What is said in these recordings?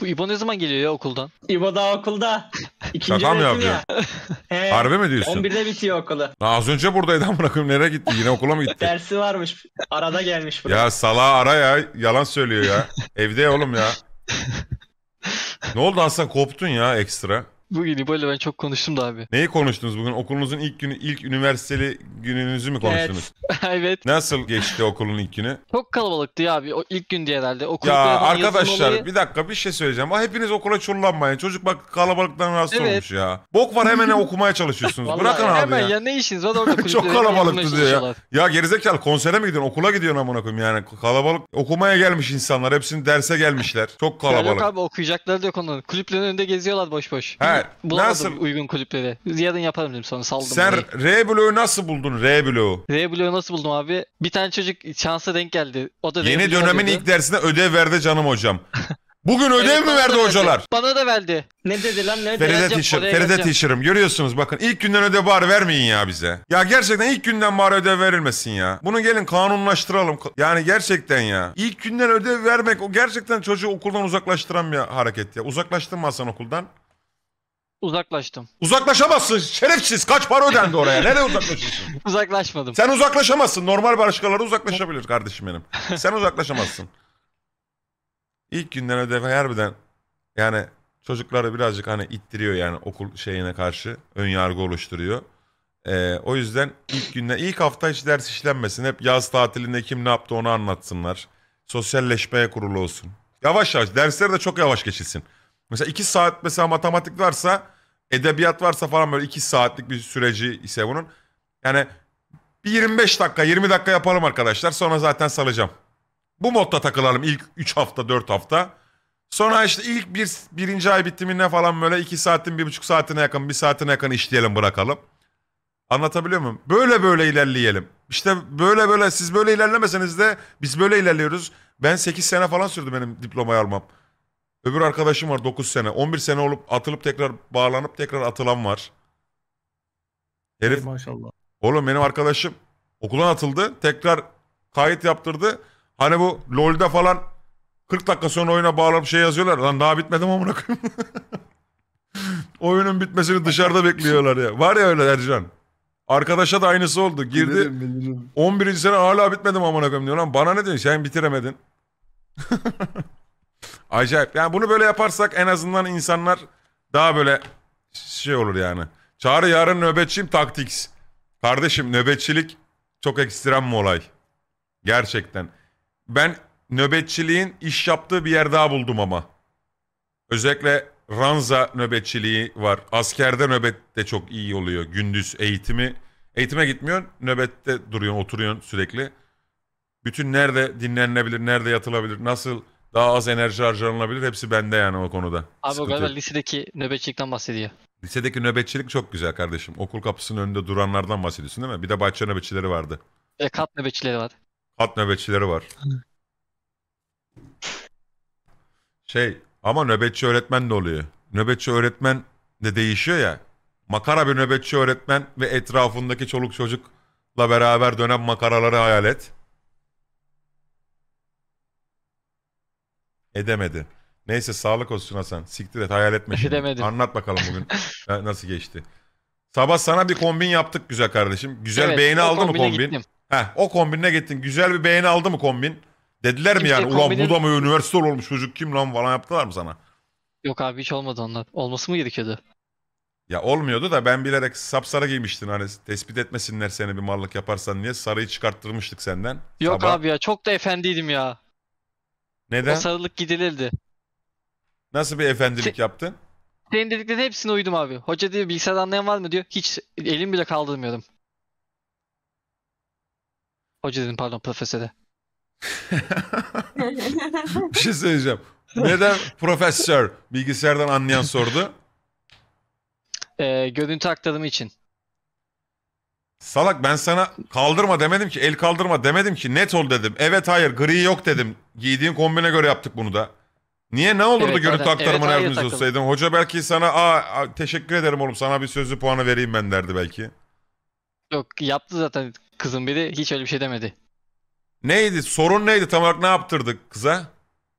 Bu İbo ne zaman geliyor ya okuldan? İbo daha okulda. İkinci Şaka mı yapıyor? He, Harbi mi diyorsun? 11'de bitiyor okulu. Lan az önce buradaydım bırakayım nereye gitti? Yine okula mı gitti? Dersi varmış. Arada gelmiş buraya. Ya sala ara ya. Yalan söylüyor ya. Evde oğlum ya. ne oldu aslında koptun ya ekstra? Bugün İbo'yla ben çok konuştum da abi. Neyi konuştunuz bugün? Okulunuzun ilk günü, ilk üniversiteli gününüzü mü konuştunuz? Evet. evet. Nasıl geçti okulun ilk günü? Çok kalabalıktı ya abi. O ilk gün diye herhalde. Okul ya arkadaşlar olayı... bir dakika bir şey söyleyeceğim. Bak hepiniz okula çullanmayın. Çocuk bak kalabalıktan rahatsız evet. olmuş ya. Bok var hemen okumaya çalışıyorsunuz. Bırakın abi hemen ya. ya. ne işiniz var orada Çok kalabalıktı diyor ya. Ya gerizekalı konsere mi gidiyorsun? Okula gidiyorsun amına koyayım yani. Kalabalık okumaya gelmiş insanlar. Hepsini derse gelmişler. Çok kalabalık. Yok abi okuyacakları da yok onların. Kulüplerin önünde geziyorlar boş boş. He Bulamadım nasıl? uygun kulüpleri. Yarın yaparım dedim sonra saldım. Sen orayı. R bloğu nasıl buldun R bloğu? R bloğu nasıl buldum abi? Bir tane çocuk şansa denk geldi. O da Yeni dönemin arıyordu. ilk dersinde ödev verdi canım hocam. Bugün ödev evet, mi verdi hocalar? Verdi. Bana da verdi. Ne dedi lan ne Feride Tişir, Feride Tişir'im görüyorsunuz bakın ilk günden ödev bari vermeyin ya bize. Ya gerçekten ilk günden bari ödev verilmesin ya. Bunu gelin kanunlaştıralım. Yani gerçekten ya. İlk günden ödev vermek o gerçekten çocuğu okuldan uzaklaştıran bir hareket ya. uzaklaştın mı Hasan okuldan Uzaklaştım. Uzaklaşamazsın şerefsiz. Kaç para ödendi oraya? Nereye uzaklaşıyorsun? Uzaklaşmadım. Sen uzaklaşamazsın. Normal başkaları uzaklaşabilir kardeşim benim. Sen uzaklaşamazsın. İlk günden ödev harbiden yani çocukları birazcık hani ittiriyor yani okul şeyine karşı ön yargı oluşturuyor. Ee, o yüzden ilk günden ilk hafta hiç ders işlenmesin. Hep yaz tatilinde kim ne yaptı onu anlatsınlar. Sosyalleşmeye kurulu olsun. Yavaş yavaş dersler de çok yavaş geçilsin. Mesela 2 saat mesela matematik varsa edebiyat varsa falan böyle 2 saatlik bir süreci ise bunun. Yani bir 25 dakika 20 dakika yapalım arkadaşlar sonra zaten salacağım. Bu modda takılalım ilk 3 hafta 4 hafta. Sonra işte ilk bir, birinci ay bitimine falan böyle 2 saatin 1,5 saatine yakın 1 saatine yakın işleyelim bırakalım. Anlatabiliyor muyum? Böyle böyle ilerleyelim. İşte böyle böyle siz böyle ilerlemeseniz de biz böyle ilerliyoruz. Ben 8 sene falan sürdü benim diplomayı almam. Öbür arkadaşım var 9 sene. 11 sene olup atılıp tekrar bağlanıp tekrar atılan var. Herif maşallah. Oğlum benim arkadaşım okuldan atıldı. Tekrar kayıt yaptırdı. Hani bu LoL'de falan 40 dakika sonra oyuna bağlanıp şey yazıyorlar. Lan daha bitmedim amına koyayım. Oyunun bitmesini dışarıda bekliyorlar ya. Var ya öyle Ercan. Arkadaşa da aynısı oldu. Girdi. Bilirim, bilirim. 11. sene hala bitmedim amına koyayım diyor lan. Bana ne diyorsun? Sen bitiremedin. Acayip. Yani bunu böyle yaparsak en azından insanlar daha böyle şey olur yani. Çağrı yarın nöbetçiyim taktiks. Kardeşim nöbetçilik çok ekstrem bir olay. Gerçekten. Ben nöbetçiliğin iş yaptığı bir yer daha buldum ama. Özellikle ranza nöbetçiliği var. Askerde de çok iyi oluyor. Gündüz eğitimi. Eğitime gitmiyorsun. Nöbette duruyorsun, oturuyorsun sürekli. Bütün nerede dinlenilebilir, nerede yatılabilir, nasıl daha az enerji harcanabilir. Hepsi bende yani o konuda. Abi Sıkıntı o galiba lisedeki nöbetçilikten bahsediyor. Lisedeki nöbetçilik çok güzel kardeşim. Okul kapısının önünde duranlardan bahsediyorsun değil mi? Bir de bahçe nöbetçileri vardı. E, kat nöbetçileri var. Kat nöbetçileri var. şey ama nöbetçi öğretmen de oluyor. Nöbetçi öğretmen de değişiyor ya. Makara bir nöbetçi öğretmen ve etrafındaki çoluk çocukla beraber dönen makaraları hayal et. Edemedi. Neyse sağlık olsun Hasan. Siktir et hayal etme şimdi. Edemedim. Anlat bakalım bugün nasıl geçti. Sabah sana bir kombin yaptık güzel kardeşim. Güzel Evet, beğeni aldı mı kombin? gittim. Heh, o kombinle gittin. Güzel bir beğeni aldı mı kombin? Dediler mi Kimse yani ulan kombinin- bu da mı üniversite olmuş çocuk kim lan falan yaptılar mı sana? Yok abi hiç olmadı onlar. Olması mı gerekiyordu? Ya olmuyordu da ben bilerek sapsarı giymiştin hani tespit etmesinler seni bir mallık yaparsan diye sarıyı çıkarttırmıştık senden. Yok Sabah. abi ya çok da efendiydim ya. Neden? O sarılık gidilirdi. Nasıl bir efendilik yaptın? Senin dediklerin hepsine uydum abi. Hoca diyor bilgisayar anlayan var mı diyor. Hiç elim bile kaldırmıyordum. Hoca dedim pardon profesöre. bir şey söyleyeceğim. Neden profesör bilgisayardan anlayan sordu? Ee, görüntü aktarımı için. Salak ben sana kaldırma demedim ki el kaldırma demedim ki net ol dedim. Evet hayır gri yok dedim. Giydiğin kombine göre yaptık bunu da. Niye ne olurdu Evet, görüntü hayır, aktarımına evet, yardımcı olsaydın? Hoca belki sana aa, aa, teşekkür ederim oğlum sana bir sözlü puanı vereyim ben derdi belki. Yok yaptı zaten kızın biri hiç öyle bir şey demedi. Neydi sorun neydi tam olarak ne yaptırdık kıza?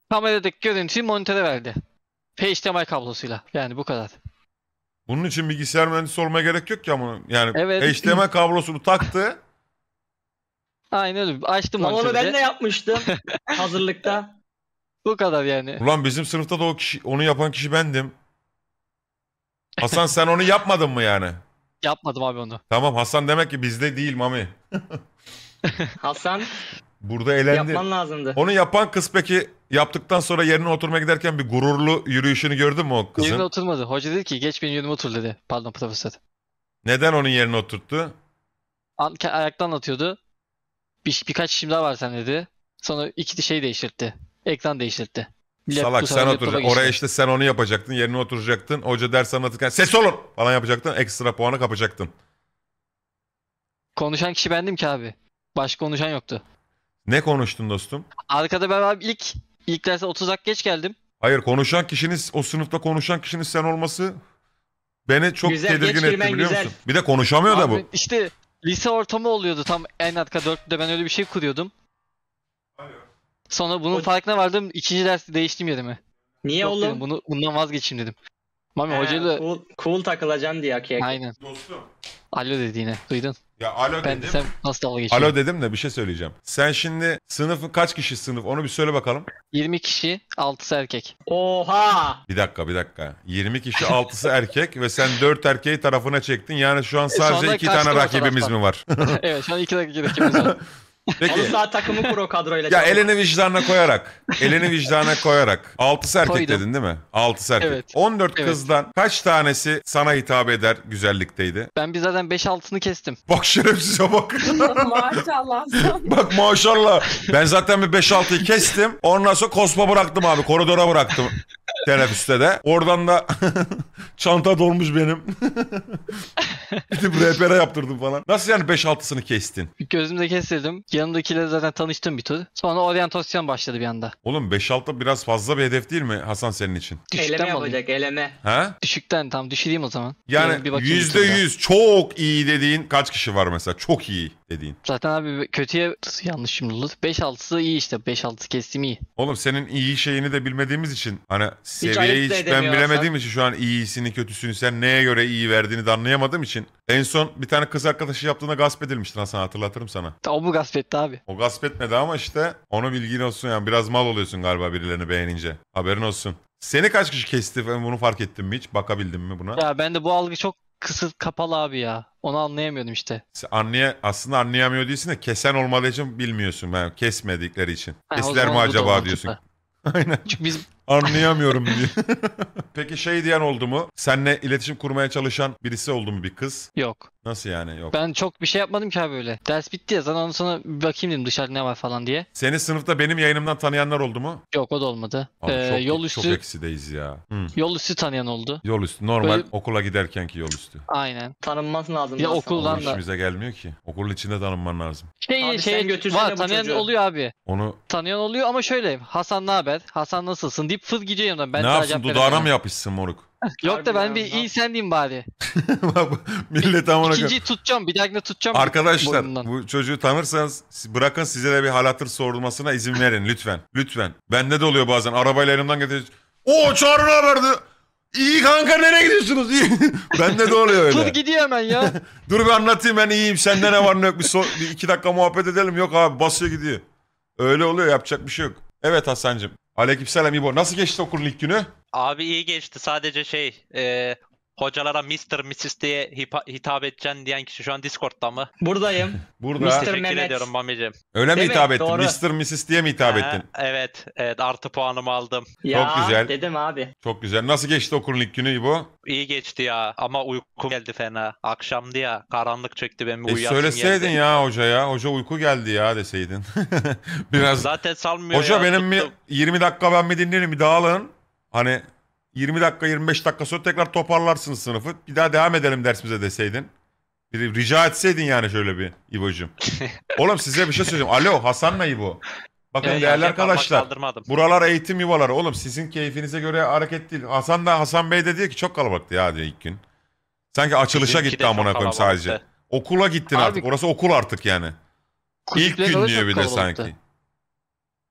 Kameradaki görüntüyü monitöre verdi. HDMI kablosuyla yani bu kadar. Bunun için bilgisayar mühendisi olmaya gerek yok ki ama yani Evet. HDMI kablosunu taktı. Aynen öyle. Açtım Lan onu ben de yapmıştım hazırlıkta. Bu kadar yani. Ulan bizim sınıfta da o kişi, onu yapan kişi bendim. Hasan sen onu yapmadın mı yani? Yapmadım abi onu. Tamam Hasan demek ki bizde değil Mami. Hasan Burada elendi. Yapman lazımdı. Onu yapan kız peki yaptıktan sonra yerine oturmaya giderken bir gururlu yürüyüşünü gördün mü o kızın? Yerine oturmadı. Hoca dedi ki geç benim yerime otur dedi. Pardon profesör. Neden onun yerine oturttu? Ayaktan atıyordu. Bir, birkaç işim daha var sen dedi. Sonra iki de şey değiştirdi. Ekran değiştirdi. Salak sen laptopa Oraya işte sen onu yapacaktın. Yerine oturacaktın. Hoca ders anlatırken ses olun falan yapacaktın. Ekstra puanı kapacaktın. Konuşan kişi bendim ki abi. Başka konuşan yoktu. Ne konuştun dostum? Arkada ben abi ilk ilk derse 30 dakika geç geldim. Hayır konuşan kişiniz o sınıfta konuşan kişinin sen olması beni çok Güzel, tedirgin etti biliyor güzel. musun? Bir de konuşamıyor da bu. İşte lise ortamı oluyordu tam en arka dörtlüde ben öyle bir şey kuruyordum. Sonra bunun O- farkına vardım. ikinci dersi değiştim yerimi. Niye Yok oğlum? dedim, bunu bundan vazgeçeyim dedim. Mami He, hocayla cool, cool takılacaksın diye akıya. aynen. Dostum Alo dediğine duydun. Ya alo ben dedim. Sen nasıl dalga geçiyorsun? Alo dedim de bir şey söyleyeceğim. Sen şimdi sınıfın kaç kişi sınıf onu bir söyle bakalım. 20 kişi 6'sı erkek. Oha! Bir dakika bir dakika. 20 kişi 6'sı erkek ve sen 4 erkeği tarafına çektin. Yani şu an e, sadece 2 tane rakibimiz mi var? evet şu an 2 rakibimiz var. Peki. Halı takımı kur kadroyla. ya elini vicdanına koyarak. Elini vicdanına koyarak. 6 erkek dedin değil mi? 6 erkek. Evet. 14 evet. kızdan kaç tanesi sana hitap eder güzellikteydi? Ben bir zaten 5-6'sını kestim. Bak şerefsize bak. maşallah. bak maşallah. Ben zaten bir 5-6'yı kestim. Ondan sonra kospa bıraktım abi. Koridora bıraktım. Teneffüste de. Oradan da çanta dolmuş benim. Gidip RPR yaptırdım falan. Nasıl yani 5-6'sını kestin? Gözümde kestirdim. Yanındakiyle zaten tanıştım bir tur. Sonra oryantasyon başladı bir anda. Oğlum 5-6 biraz fazla bir hedef değil mi Hasan senin için? Düşükten eleme yapacak eleme. Ha? Düşükten tam düşüreyim o zaman. Yani Yarın bir %100 çok iyi dediğin kaç kişi var mesela? Çok iyi dediğin. Zaten abi kötüye yanlış şimdi. 5-6'sı iyi işte. 5-6'sı kestim iyi. Oğlum senin iyi şeyini de bilmediğimiz için hani seviyeyi hiç, hiç ben bilemediğim sen. için şu an iyisini kötüsünü sen neye göre iyi verdiğini de anlayamadığım için en son bir tane kız arkadaşı yaptığında gasp edilmiştin Hasan hatırlatırım sana. O mu gasp etti abi? O gasp etmedi ama işte onu bilgin olsun yani biraz mal oluyorsun galiba birilerini beğenince. Haberin olsun. Seni kaç kişi kesti ben bunu fark ettim mi hiç? bakabildim mi buna? Ya ben de bu algı çok kısıt kapalı abi ya. Onu anlayamıyordum işte. anlaya, aslında anlayamıyor değilsin de kesen olmadığı için bilmiyorsun. Yani kesmedikleri için. Kesler mi acaba diyorsun. Aynen. Çünkü biz Anlayamıyorum diye. Peki şey diyen oldu mu? Senle iletişim kurmaya çalışan birisi oldu mu bir kız? Yok. Nasıl yani yok? Ben çok bir şey yapmadım ki abi öyle. Ders bitti ya zaten onu sana bir bakayım dedim dışarıda ne var falan diye. Seni sınıfta benim yayınımdan tanıyanlar oldu mu? Yok o da olmadı. Abi, Ee, çok, yol üstü çok eksideyiz ya. Hı. Yol üstü tanıyan oldu. Yol üstü normal Böyle- okula ki yol üstü. Aynen. Tanınmaz lazım. Ya okuldan Ulan Ulan da- işimize gelmiyor ki. Okulun içinde tanınman lazım. Şey Abi sen şeye götürsene var, bu tanıyan çocuğu. oluyor abi. Onu Tanıyan oluyor ama şöyle Hasan ne haber? Hasan nasılsın deyip fız gideceğim yanımdan. Ben ne sana yapsın cevap dudağına veremem. mı yapışsın moruk? Yok da ben bir iyi sen diyeyim bari. Millet amına koyayım. İkinciyi tutacağım. Bir dahakine tutacağım. Arkadaşlar bu çocuğu tanırsanız bırakın size de bir hal hatır sorulmasına izin verin lütfen. Lütfen. Bende de oluyor bazen arabayla elimden getiriyor. Oo Çağrı ne haberdi? İyi kanka nereye gidiyorsunuz? İyi. Bende de oluyor Fız öyle. gidiyor hemen ya. Dur bir anlatayım ben iyiyim sende ne var ne yok bir, sor- bir iki dakika muhabbet edelim. Yok abi basıyor gidiyor. Öyle oluyor yapacak bir şey yok. Evet Hasan'cığım Aleykümselam İbo. Nasıl geçti okulun ilk günü? Abi iyi geçti. Sadece şey, e, hocalara Mr. Mrs. diye hitap edeceğim diyen kişi şu an Discord'da mı? Buradayım. Burada. Mr. Teşekkür Mehmet. ediyorum Mami'ciğim. Öyle mi Değil hitap mi? ettin? Doğru. Mr. Mrs. diye mi hitap Aha, ettin? Evet. Evet. Artı puanımı aldım. Ya, Çok güzel. dedim abi. Çok güzel. Nasıl geçti okulun ilk günü İbo? İyi geçti ya. Ama uykum geldi fena. Akşamdı ya. Karanlık çekti benim e, uyuyasım söyleseydin geldi. ya hocaya. Hoca uyku geldi ya deseydin. Biraz. Zaten salmıyor Hoca ya, benim tuttum. bir 20 dakika ben mi dinlerim bir dağılın. Hani 20 dakika 25 dakika sonra tekrar toparlarsınız sınıfı. Bir daha devam edelim dersimize deseydin. Bir rica etseydin yani şöyle bir İbo'cum. Oğlum size bir şey söyleyeyim. Alo Hasan Hasan'la İbo. Bakın ya, değerli arkadaşlar. Buralar eğitim yuvaları. Oğlum sizin keyfinize göre hareket değil. Hasan da Hasan Bey de diyor ki çok kalabalıktı ya diyor ilk gün. Sanki açılışa Bizimki gitti amına koyayım sadece. Okula gittin Abi, artık. Orası okul artık yani. İlk gün diyor bir de sanki.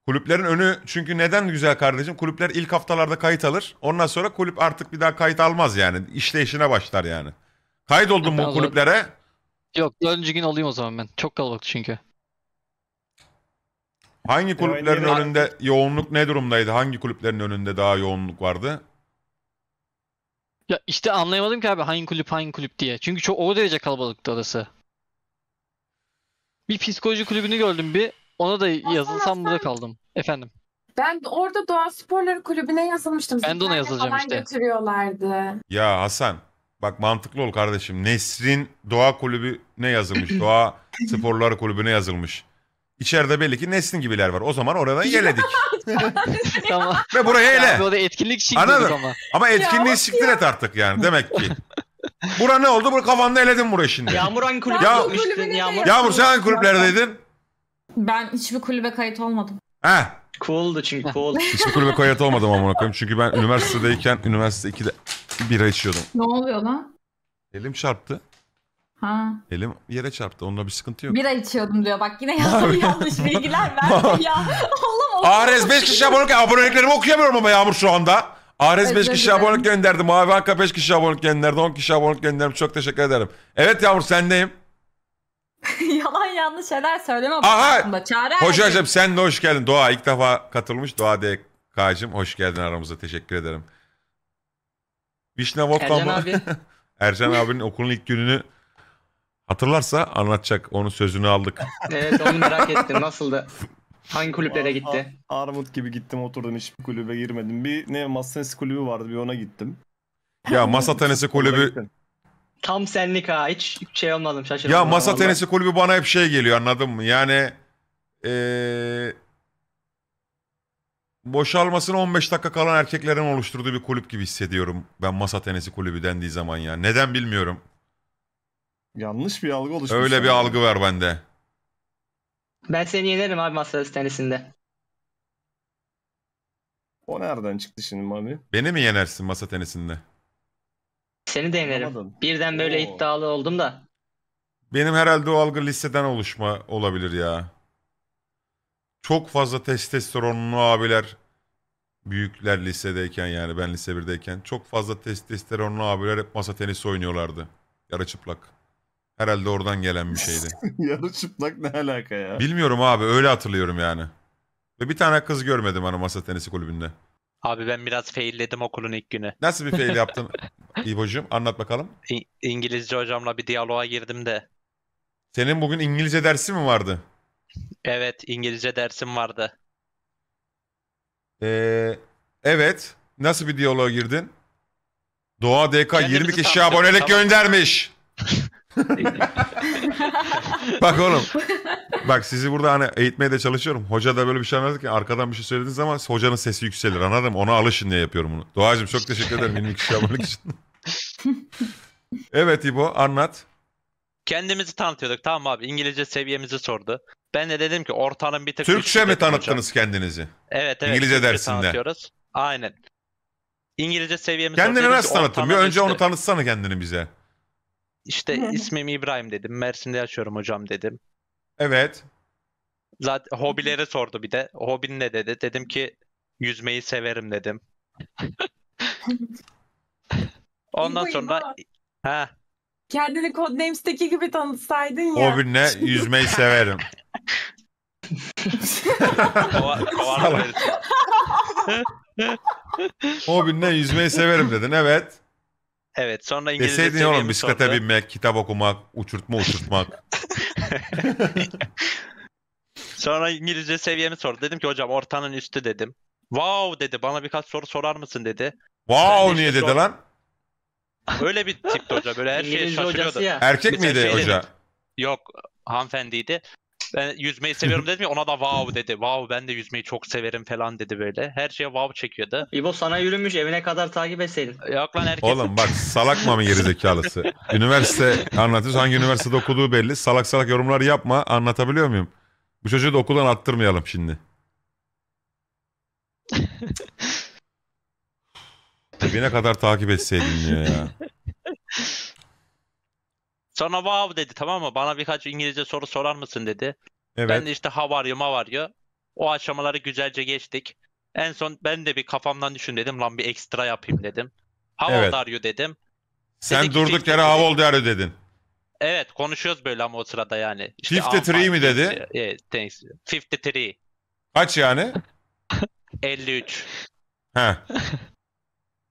Kulüplerin önü çünkü neden güzel kardeşim? Kulüpler ilk haftalarda kayıt alır. Ondan sonra kulüp artık bir daha kayıt almaz yani. İşleyişine başlar yani. Kaydoldun mu Vallahi- kulüplere? Yok önce gün alayım o zaman ben. Çok kalabalık çünkü. Hangi ee, kulüplerin oynayalım. önünde yoğunluk ne durumdaydı? Hangi kulüplerin önünde daha yoğunluk vardı? Ya işte anlayamadım ki abi hangi kulüp hangi kulüp diye. Çünkü çok o derece kalabalıktı orası. Bir psikoloji kulübünü gördüm bir. Ona da yazılsam burada kaldım. Efendim. Ben orada Doğa Sporları Kulübü'ne yazılmıştım. Ben de ona yazılacağım falan işte. götürüyorlardı. Ya Hasan bak mantıklı ol kardeşim. Nesrin Doğa Kulübü'ne yazılmış. Doğa Sporları Kulübü'ne yazılmış. İçeride belli ki Nesrin gibiler var. O zaman oradan yeledik. tamam. Ve buraya ele. Yani orada etkinlik için Anladın? ama. Ama etkinliği siktir et artık yani demek ki. Bura ne oldu? Bura kafanda eledin burayı şimdi. Yağmur hangi kulüpte Yağmur. Yağmur sen hangi kulüplerdeydin? Ben hiçbir kulübe kayıt olmadım. Ha. Cool'du çünkü cool. Hiçbir kulübe kayıt olmadım amına koyayım. Çünkü ben üniversitedeyken üniversite 2'de bira içiyordum. Ne oluyor lan? Elim çarptı. Ha. Elim yere çarptı. Onunla bir sıkıntı yok. Bira içiyordum diyor. Bak yine yanlış, yanlış bilgiler verdi ya. Oğlum Ares 5 kişi abonelik aboneliklerimi okuyamıyorum ama Yağmur şu anda. Ares 5 kişi abonelik gönderdi. Mavi Anka 5 kişi abonelik gönderdi. 10 kişi abonelik gönderdim. Çok teşekkür ederim. Evet Yağmur sendeyim yanlış şeyler söyleme Aha! Çağrı Hocacığım sen de hoş geldin. Doğa ilk defa katılmış. Doğa DK'cığım hoş geldin aramıza. Teşekkür ederim. Vişne vodka Ercan mı? abi. abinin okulun ilk gününü hatırlarsa anlatacak. Onun sözünü aldık. Evet onu merak ettim. Nasıldı? Hangi kulüplere gitti? Ar- Armut gibi gittim oturdum hiçbir kulübe girmedim. Bir ne masa tenisi kulübü vardı bir ona gittim. Ya masa tenisi kulübü Tam senlik ha. Hiç şey olmadım şaşırdım. Ya masa vallahi. tenisi kulübü bana hep şey geliyor anladın mı? Yani ee, boşalmasına 15 dakika kalan erkeklerin oluşturduğu bir kulüp gibi hissediyorum. Ben masa tenisi kulübü dendiği zaman ya. Neden bilmiyorum. Yanlış bir algı oluşmuş. Öyle bir algı var bende. Ben seni yenerim abi masa tenisinde. O nereden çıktı şimdi abi? Beni mi yenersin masa tenisinde? Seni de yenerim. Anlamadın. Birden böyle Oo. iddialı oldum da. Benim herhalde o algı liseden oluşma olabilir ya. Çok fazla testosteronlu abiler büyükler lisedeyken yani ben lise 1'deyken çok fazla testosteronlu abiler hep masa tenisi oynuyorlardı. Yarı çıplak. Herhalde oradan gelen bir şeydi. Yarı çıplak ne alaka ya? Bilmiyorum abi öyle hatırlıyorum yani. Ve bir tane kız görmedim hani masa tenisi kulübünde. Abi ben biraz failledim okulun ilk günü. Nasıl bir fail yaptın İbo'cum? Anlat bakalım. İ- İngilizce hocamla bir diyaloğa girdim de. Senin bugün İngilizce dersi mi vardı? Evet, İngilizce dersim vardı. Ee, evet. Nasıl bir diyaloğa girdin? Doğa DK 20 kişi abonelik tamam. göndermiş. bak oğlum. Bak sizi burada hani eğitmeye de çalışıyorum. Hoca da böyle bir şey anladık ki arkadan bir şey söylediğiniz zaman hocanın sesi yükselir Anladım. Ona alışın diye yapıyorum bunu. Doğacığım çok teşekkür ederim 22 kişi abonelik için. evet İbo anlat. Kendimizi tanıtıyorduk tamam abi İngilizce seviyemizi sordu. Ben de dedim ki ortanın bir tık... Türkçe mi tanıttınız hocam. kendinizi? Evet evet. İngilizce Türkçe dersinde. Tanıtıyoruz. Aynen. İngilizce seviyemiz... Kendini nasıl tanıttın? Bir önce onu tanıtsana kendini bize. İşte ismim İbrahim dedim. Mersin'de yaşıyorum hocam dedim. Evet. Zaten hobilere sordu bir de. Hobin ne dedi? Dedim ki yüzmeyi severim dedim. Ondan sonra ha kendini Codenames'teki gibi tanıtsaydın ya. Hobin ne? Yüzmeyi severim. Kova- Hobin ne? Yüzmeyi severim dedin. Evet. Evet sonra İngilizce Deseydin oğlum bisiklete sordu. binmek, kitap okumak, uçurtma uçurtmak. sonra İngilizce seviyemi sordu. Dedim ki hocam ortanın üstü dedim. Wow dedi bana birkaç soru sorar mısın dedi. Wow niye işte dedi sor... lan? Öyle bir tipti hoca böyle her şeye şaşırıyordu. Erkek Mesela miydi şey hoca? Dedik. Yok hanımefendiydi. Ben yüzmeyi seviyorum dedim ya ona da wow dedi. Wow ben de yüzmeyi çok severim falan dedi böyle. Her şeye wow çekiyordu. İbo sana yürümüş evine kadar takip etseydin. Yok lan herkes. Oğlum bak salak mı geri zekalısı? Üniversite anlatıyoruz. Hangi üniversitede okuduğu belli. Salak salak yorumlar yapma. Anlatabiliyor muyum? Bu çocuğu da okuldan attırmayalım şimdi. Evine kadar takip etseydin ya. Sonra wow dedi tamam mı? Bana birkaç İngilizce soru sorar mısın dedi. Evet. Ben de işte how are you, how are you? O aşamaları güzelce geçtik. En son ben de bir kafamdan düşün dedim. Lan bir ekstra yapayım dedim. How evet. old are you dedim. Sen dedi durduk yere how old are you dedin. Evet konuşuyoruz böyle ama o sırada yani. İşte 53 mi dedi? Yeah, thanks. 53. Kaç yani? 53. He.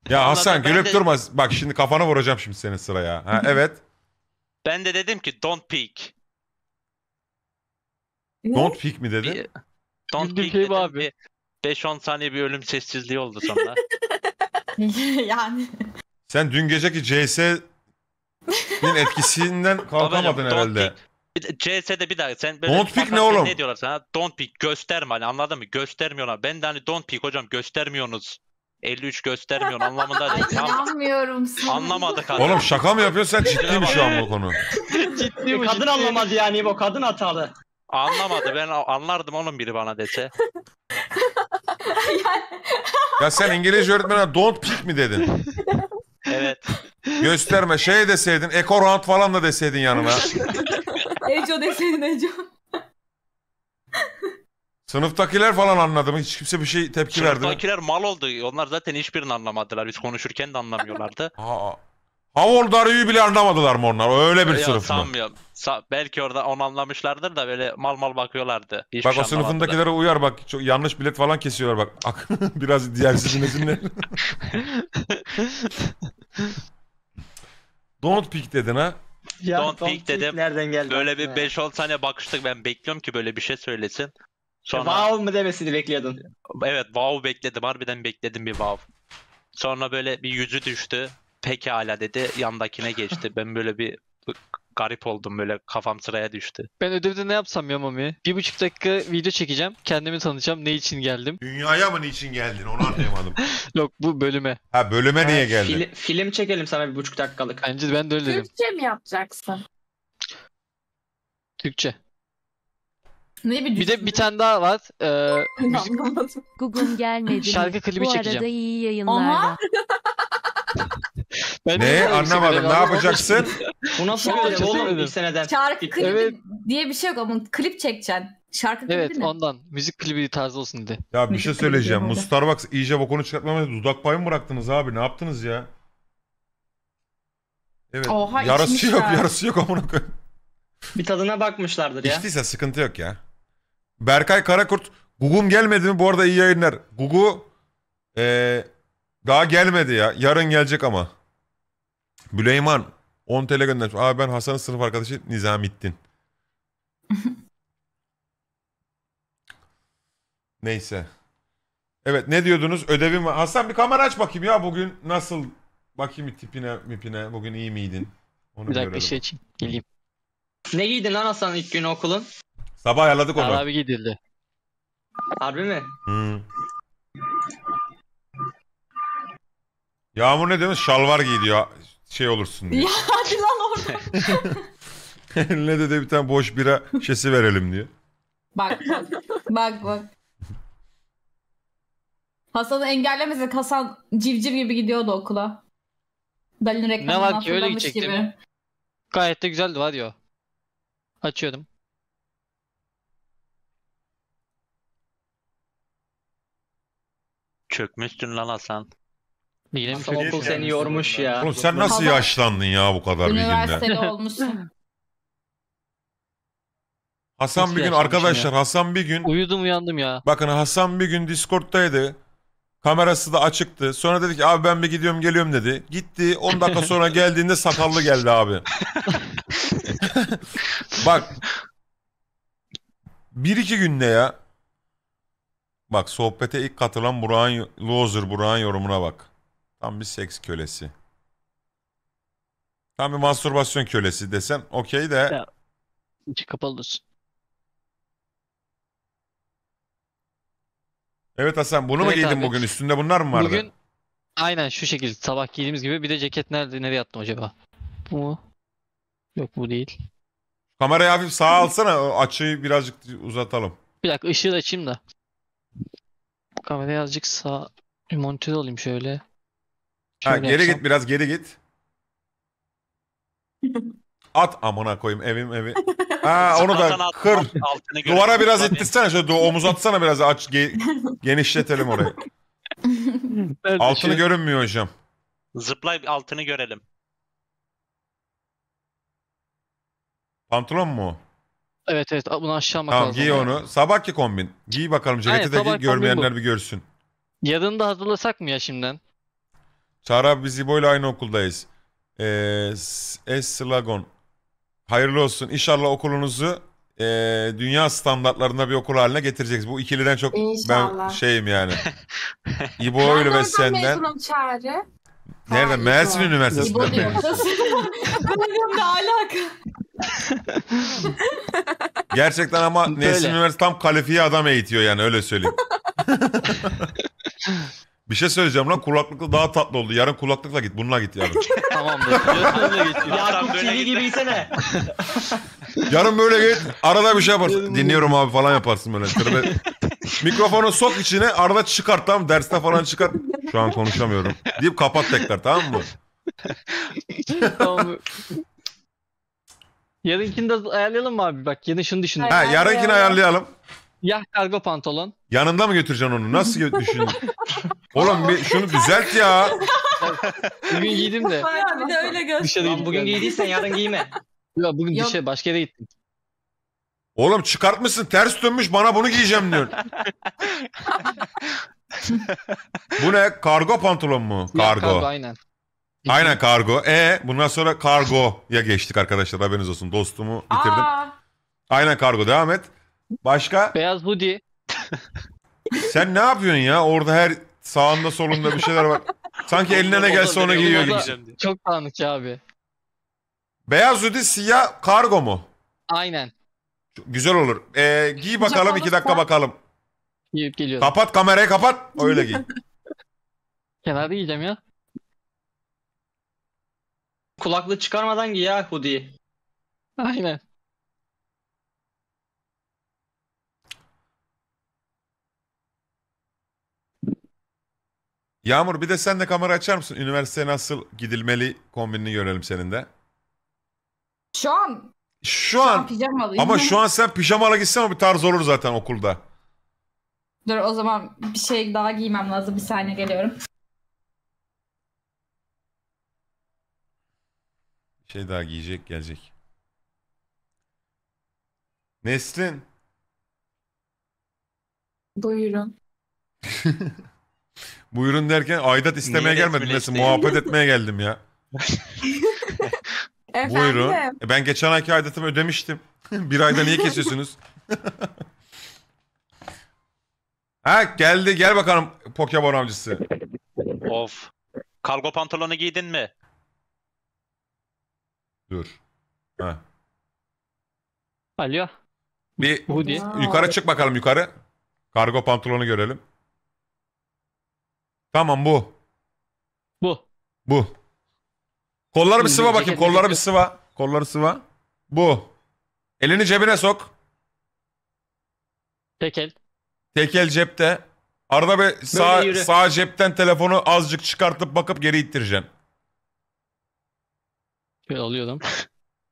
Ya Hasan gülüp de... durma. Bak şimdi kafana vuracağım şimdi senin sıraya. Ha, evet. Ben de dedim ki don't peek. Don't peek mi dedin? don't peek şey dedim. abi. Bir 5-10 saniye bir ölüm sessizliği oldu sonra. yani. Sen dün geceki CS'nin etkisinden kalkamadın Babacım, don't herhalde. Bir CS'de bir daha sen böyle Don't peek ne oğlum? Ne diyorlar sana? Don't peek gösterme hani anladın mı? Göstermiyorlar. Ben de hani don't peek hocam göstermiyorsunuz. 53 göstermiyor anlamında değil. Tam İnanmıyorum sana. anlamadık adam. Oğlum şaka mı yapıyorsun sen ciddi mi şu an bu konu? Ciddi e, mi? Kadın anlamaz yani bu kadın hatalı. Anlamadı. Ben anlardım onun biri bana dese. Ya sen İngilizce öğretmenine don't pick mi dedin? Evet. Gösterme şey deseydin, eco round falan da deseydin yanına. Ejo deseydin ejo. Sınıftakiler falan anladı mı? Hiç kimse bir şey tepki verdi mi? Sınıftakiler mal oldu. Onlar zaten hiçbirini anlamadılar. Biz konuşurken de anlamıyorlardı. Ha, Aa, Havoldarı'yı bile anlamadılar mı onlar? Öyle bir sınıf mı? Sanmıyorum. Sa- belki orada onu anlamışlardır da böyle mal mal bakıyorlardı. Hiçbir bak o şey anlamadılar. sınıfındakilere uyar bak. Çok yanlış bilet falan kesiyorlar bak. Ak- Biraz diğer sizinle. Don't pick dedin ha. Ya, Don't Don't peek Peak dedim. Nereden geldi? Böyle bir aklına ya? 5-10 saniye bakıştık. Ben bekliyorum ki böyle bir şey söylesin. Sonra... Wow e, mı demesini bekliyordun? Evet wow bekledim. Harbiden bekledim bir wow. Sonra böyle bir yüzü düştü. Pekala dedi. Yandakine geçti. ben böyle bir garip oldum böyle kafam sıraya düştü. Ben ödevde ne yapsam ya Mami? Bir buçuk dakika video çekeceğim. Kendimi tanıtacağım. Ne için geldim? Dünyaya mı ne için geldin? Onu anlayamadım. Yok bu bölüme. Ha bölüme ha, niye geldin? Fil- film çekelim sana bir buçuk dakikalık. Bence ben de öyle dedim. Türkçe mi yapacaksın? Türkçe. Ne bir, bir de bir tane daha var. Ee, müzik... Google'um gelmedi. Şarkı klibi çekeceğim. Bu arada iyi yayınlar. ben ne şey anlamadım ne yapacaksın? Bu nasıl bir şey oğlum bir seneden? Şarkı klibi evet. diye bir şey yok ama klip çekeceksin. Şarkı klibi Evet mi? ondan. Müzik klibi tarzı olsun dedi. Ya bir şey söyleyeceğim. Bu Starbucks iyice bu konu çıkartmamaya dudak payı mı bıraktınız abi? Ne yaptınız ya? Evet. Oha, yarısı yok, yarısı yok amına koyayım. Bir tadına bakmışlardır ya. İçtiyse sıkıntı yok ya. Berkay Karakurt. Gugum gelmedi mi? Bu arada iyi yayınlar. Gugu ee, daha gelmedi ya. Yarın gelecek ama. Büleyman 10 TL göndermiş. Abi ben Hasan'ın sınıf arkadaşı Nizamettin. Neyse. Evet ne diyordunuz? Ödevim var. Hasan bir kamera aç bakayım ya bugün nasıl bakayım tipine mipine bugün iyi miydin? Onu bir dakika görelim. şey için geleyim. Ne giydin lan Hasan ilk gün okulun? Sabah ayarladık onu. Abi gidildi. Harbi mi? Hmm. Yağmur ne demiş? Şalvar giy diyor. Şey olursun diye. Ya hadi lan orada. Eline de, de bir tane boş bira şişesi verelim diye. Bak bak. bak bak. Hasan'ı engellemesin. Hasan civciv gibi gidiyordu okula. Dalin reklamından Ne var ki öyle gidecektim. Gibi. Gayet de güzeldi var diyor. Açıyordum. Çökmüşsün lan Hasan. Yine mi Hasan okul seni yormuş ya. Oğlum sen nasıl Hava- yaşlandın ya bu kadar bir günde? Üniversiteli olmuşsun. Hasan Nasıl bir gün yaşlanmışım arkadaşlar Hasan bir gün Uyudum uyandım ya. bakın Hasan bir gün Discord'daydı, Kamerası da açıktı. Sonra dedi ki abi ben bir gidiyorum geliyorum dedi. Gitti 10 dakika sonra geldiğinde sakallı geldi abi. Bak. Bir iki günde ya. Bak sohbete ilk katılan Burak'ın loser Burak'ın yorumuna bak. Tam bir seks kölesi. Tam bir mastürbasyon kölesi desen okey de. Ya, içi kapalıdır. Evet Hasan bunu Evet mu giydin abi. bugün? Üstünde bunlar mı vardı? Bugün aynen şu şekilde sabah giydiğimiz gibi bir de ceket nerede nereye attım acaba? Bu mu? Yok bu değil. Kamerayı hafif sağa alsana. Açıyı birazcık uzatalım. Bir dakika ışığı da açayım da. Kamerayı azıcık sağ monitörü alayım şöyle. şöyle ha, geri yapsam. git biraz geri git. At amına koyayım evim evi. Ha onu da kır. Duvara biraz ittirsene şöyle omuz atsana biraz aç ge genişletelim orayı. altını görünmüyor hocam. Zıplay altını görelim. Pantolon mu? Evet evet bunu aşağı almak Tamam giy onu. Sabahki kombin. Giy bakalım ceketi Aynen, de giy görmeyenler bu. bir görsün. Yarın da hazırlasak mı ya şimdiden? Çağrı abi biz İbo ile aynı okuldayız. Ee, S- Slagon. Hayırlı olsun. İnşallah okulunuzu ee, dünya standartlarında bir okul haline getireceksiniz. Bu ikiliden çok ben şeyim yani. İbo öyle ve senden. Ben oradan mezunum Çağrı. Nereden? Mersin Üniversitesi'nden İbo mi? diyor. Benim de alaka. Gerçekten ama Böyle. Üniversitesi tam kalifiye adam eğitiyor yani öyle söyleyeyim. Bir şey söyleyeceğim lan kulaklıkla daha tatlı oldu. Yarın kulaklıkla git bununla git yarın. Tamamdır. Diyorsunuz da geçiyor. Yakup Çivi gibi Yarın böyle git arada bir şey yaparsın. Dinliyorum abi falan yaparsın böyle. Mikrofonu sok içine arada çıkart tamam derste falan çıkart. Şu an konuşamıyorum. Deyip kapat tekrar tamam mı? tamam. Yarınkini de ayarlayalım mı abi? Bak şunu dışında. Ha yarınkini ayarlayalım. Yah kargo pantolon. Yanında mı götüreceksin onu? Nasıl gö- düşündün? Oğlum bir şunu düzelt ya. bugün giydim de. bir de öyle göster. Bugün giydiysen yarın giyme. Ya bugün Yok. dışarı başka yere gittim. Oğlum çıkartmışsın ters dönmüş bana bunu giyeceğim diyor. Bu ne? Kargo pantolon mu? Siyah kargo. kargo aynen. Aynen kargo. E bundan sonra kargoya geçtik arkadaşlar haberiniz olsun. Dostumu bitirdim. Aa! Aynen kargo devam et. Başka? Beyaz hoodie. Sen ne yapıyorsun ya? Orada her sağında solunda bir şeyler var. Sanki eline ne gelse onu giyiyor gibi. Çok tanık abi. Beyaz hoodie siyah kargo mu? Aynen. Güzel olur. Ee, giy bakalım iki dakika bakalım. Yiyip geliyorum. Kapat kamerayı kapat. Öyle giy. Kenarda giyeceğim ya. Kulaklığı çıkarmadan giy ya hoodie'yi. Aynen. Yağmur bir de sen de kamera açar mısın? Üniversite nasıl gidilmeli kombinini görelim senin de. Şu an Şu an pijama ama şu an sen pijamala gitsen o bir tarz olur zaten okulda. Dur o zaman bir şey daha giymem lazım. Bir saniye geliyorum. Bir şey daha giyecek gelecek. Neslin. Buyurun. Buyurun derken aidat istemeye gelmedim Neslin. Muhabbet etmeye geldim ya. Efendim. Buyurun. E, ben geçen ayki aidatımı ödemiştim. bir ayda niye kesiyorsunuz? Ha geldi gel bakalım Pokemon avcısı. Of. Kargo pantolonu giydin mi? Dur. Ha. Alo. Bir Hoodie. yukarı çık bakalım yukarı. Kargo pantolonu görelim. Tamam bu. Bu. Bu. Kolları bir sıva bakayım. Kolları bir sıva. Kolları sıva. Bu. Elini cebine sok. Tek el. Tekel cepte. Arada bir sağ, yürü. sağ cepten telefonu azıcık çıkartıp bakıp geri ittireceksin. Şöyle adam.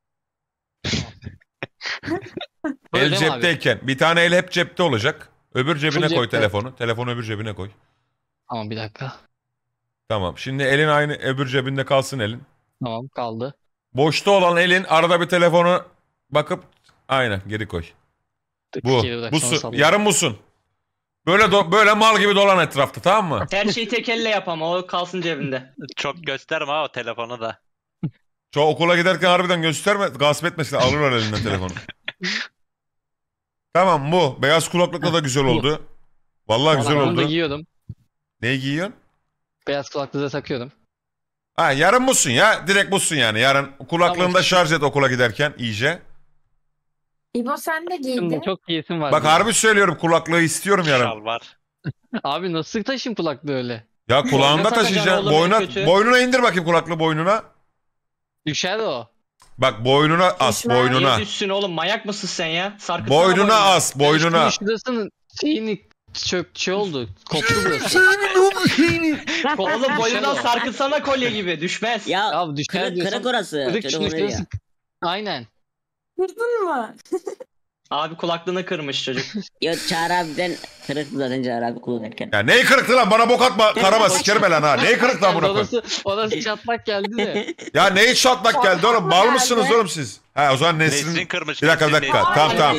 el Öyle abi? Bir tane el hep cepte olacak. Öbür cebine koy cepte. telefonu. Telefonu öbür cebine koy. Tamam bir dakika. Tamam. Şimdi elin aynı öbür cebinde kalsın elin. Tamam kaldı. Boşta olan elin arada bir telefonu bakıp aynen geri koy. Bu. Bu. geri Yarın musun? Böyle do- böyle mal gibi dolan etrafta tamam mı? Her şeyi tek elle yap ama o kalsın cebinde. Çok gösterme o telefonu da. Çok okula giderken harbiden gösterme. Gasp etmesin. Alırlar elinden telefonu. tamam bu. Beyaz kulaklıkla da güzel oldu. Vallahi güzel Onu da oldu. giyiyordum. Neyi giyiyorsun? Beyaz kulaklığı da takıyordum. Ha yarın musun ya. Direkt musun yani. Yarın kulaklığında Tamam. şarj et okula giderken iyice. İbo sen de giydin. Çok giyesim var. Bak harbi söylüyorum kulaklığı istiyorum yarın. Şal var. Abi nasıl taşın kulaklığı öyle? Ya kulağında Boyuna taşıyacaksın. takacaksın boynuna indir bakayım kulaklığı boynuna. Düşer o. Bak boynuna as Düşmez. boynuna. Niye düşsün oğlum manyak mısın sen ya? Sarkıtsana Boynuna boynunu. as boynuna. Şurasının şeyini çöp şey oldu. Koptu burası. oldu? Oğlum boynundan sarkıtsana kolye gibi düşmez. Ya Abi düşer kırık, diyorsun. kırık orası. Kırık Kırık şunu Aynen. Kırdın mı? Abi kulaklığını kırmış çocuk. Yok Çağrı abiden kırıktı zaten Çağrı abi kulak erken. Ya neyi kırıktı lan bana bok atma karama sikerim lan ha. Neyi kırıktı lan bunu Odası, odası çatlak geldi de. Ya neyi çatlak geldi oğlum bal mısınız oğlum siz? Ha o zaman Nesrin. Nesrin kırmış. Bir dakika bir dakika. Tamam tamam.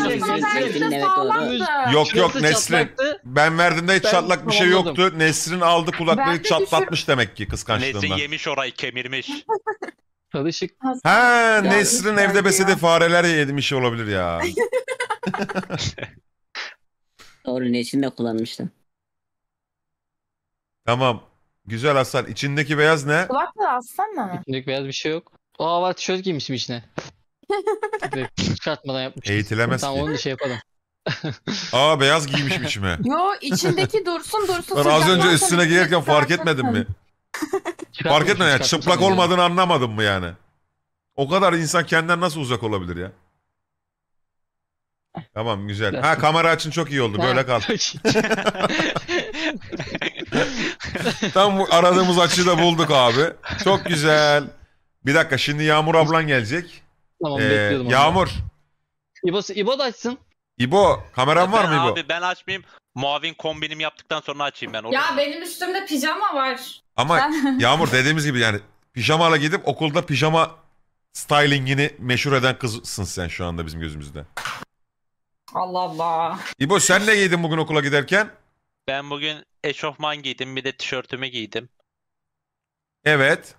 Yok yok Şurası Nesrin. Ben verdiğimde hiç çatlak bir şey yoktu. Nesrin aldı kulaklığı şey- çatlatmış demek ki kıskançlığından. Nesrin yemiş orayı kemirmiş. Çalışık. Ha Nesrin evde besede fareler yemiş olabilir ya. Doğru Nesrin de kullanmıştım. Tamam. Güzel aslan. İçindeki beyaz ne? Kulaklığı aslan mı? İçindeki beyaz bir şey yok. Aa var tişört giymişim içine. Çıkartmadan yapmışım. Eğitilemez Tam ki. onu da şey yapalım. Aa beyaz giymişim içime. Yo içindeki dursun dursun. Ben az önce üstüne sonra giyerken fark etmedin mi? Fark etme ya çıplak olmadığını anlamadın mı yani? O kadar insan kendinden nasıl uzak olabilir ya? Tamam güzel. Ha kamera açın çok iyi oldu. Böyle kal. Tam aradığımız açıyı da bulduk abi. Çok güzel. Bir dakika şimdi Yağmur ablan gelecek. Tamam Ee, bekliyordum. Yağmur. İbo, İbo da açsın. İbo kameran var mı İbo? Abi ben açmayayım. Muavin kombinim yaptıktan sonra açayım ben. Ya benim üstümde pijama var. Ama Sen- Yağmur dediğimiz gibi yani pijama ile gidip okulda pijama stylingini meşhur eden kızsın sen şu anda bizim gözümüzde. Allah Allah. İbo sen ne giydin bugün okula giderken? Ben bugün eşofman giydim, bir de tişörtümü giydim. Evet.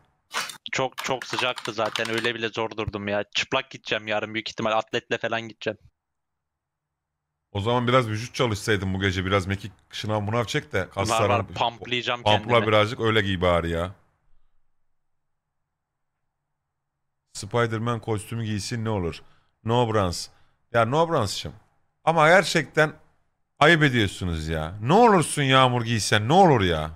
Çok çok sıcaktı zaten. Öyle bile zor durdum ya. Çıplak gideceğim yarın büyük ihtimal atletle falan gideceğim. O zaman biraz vücut çalışsaydım bu gece. Biraz mekik şınav mınav çek de. Bunlar var Kaslarını pamplayacağım pampla kendimi. birazcık öyle giy bari ya. Spider-Man kostümü giysin ne olur. No Brans. Ya No Brans'cığım. Ama gerçekten ayıp ediyorsunuz ya. Ne olursun yağmur giysen ne olur ya.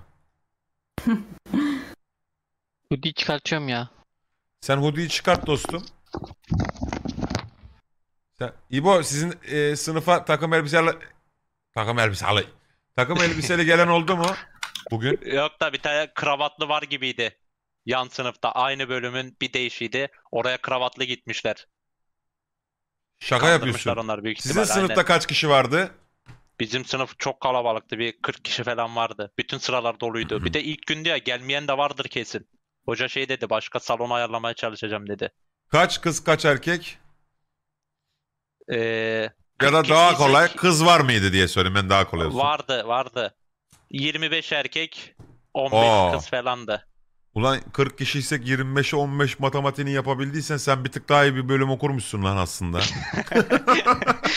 Hoodie çıkartıyorum ya. Sen hoodie'yi çıkart dostum. Sen, İbo sizin e, sınıfa takım elbiseyle takım elbiseyle takım elbiseyle gelen oldu mu bugün? Yok da bir tane kravatlı var gibiydi. Yan sınıfta aynı bölümün bir değişiydi. Oraya kravatlı gitmişler. Şaka Kandırmışlar yapıyorsun. onlar büyük Sizin sınıfta aynen. kaç kişi vardı? Bizim sınıf çok kalabalıktı. Bir 40 kişi falan vardı. Bütün sıralar doluydu. Bir de ilk gündü ya gelmeyen de vardır kesin. Hoca şey dedi başka salon ayarlamaya çalışacağım dedi. Kaç kız kaç erkek? E, ya da daha kolay kız var mıydı diye söyleyeyim ben daha kolay olsun. Vardı vardı. 25 erkek 15 Oo. kız falandı. Ulan 40 kişiysek 25'e 15 matematiğini yapabildiysen sen bir tık daha iyi bir bölüm okurmuşsun lan aslında.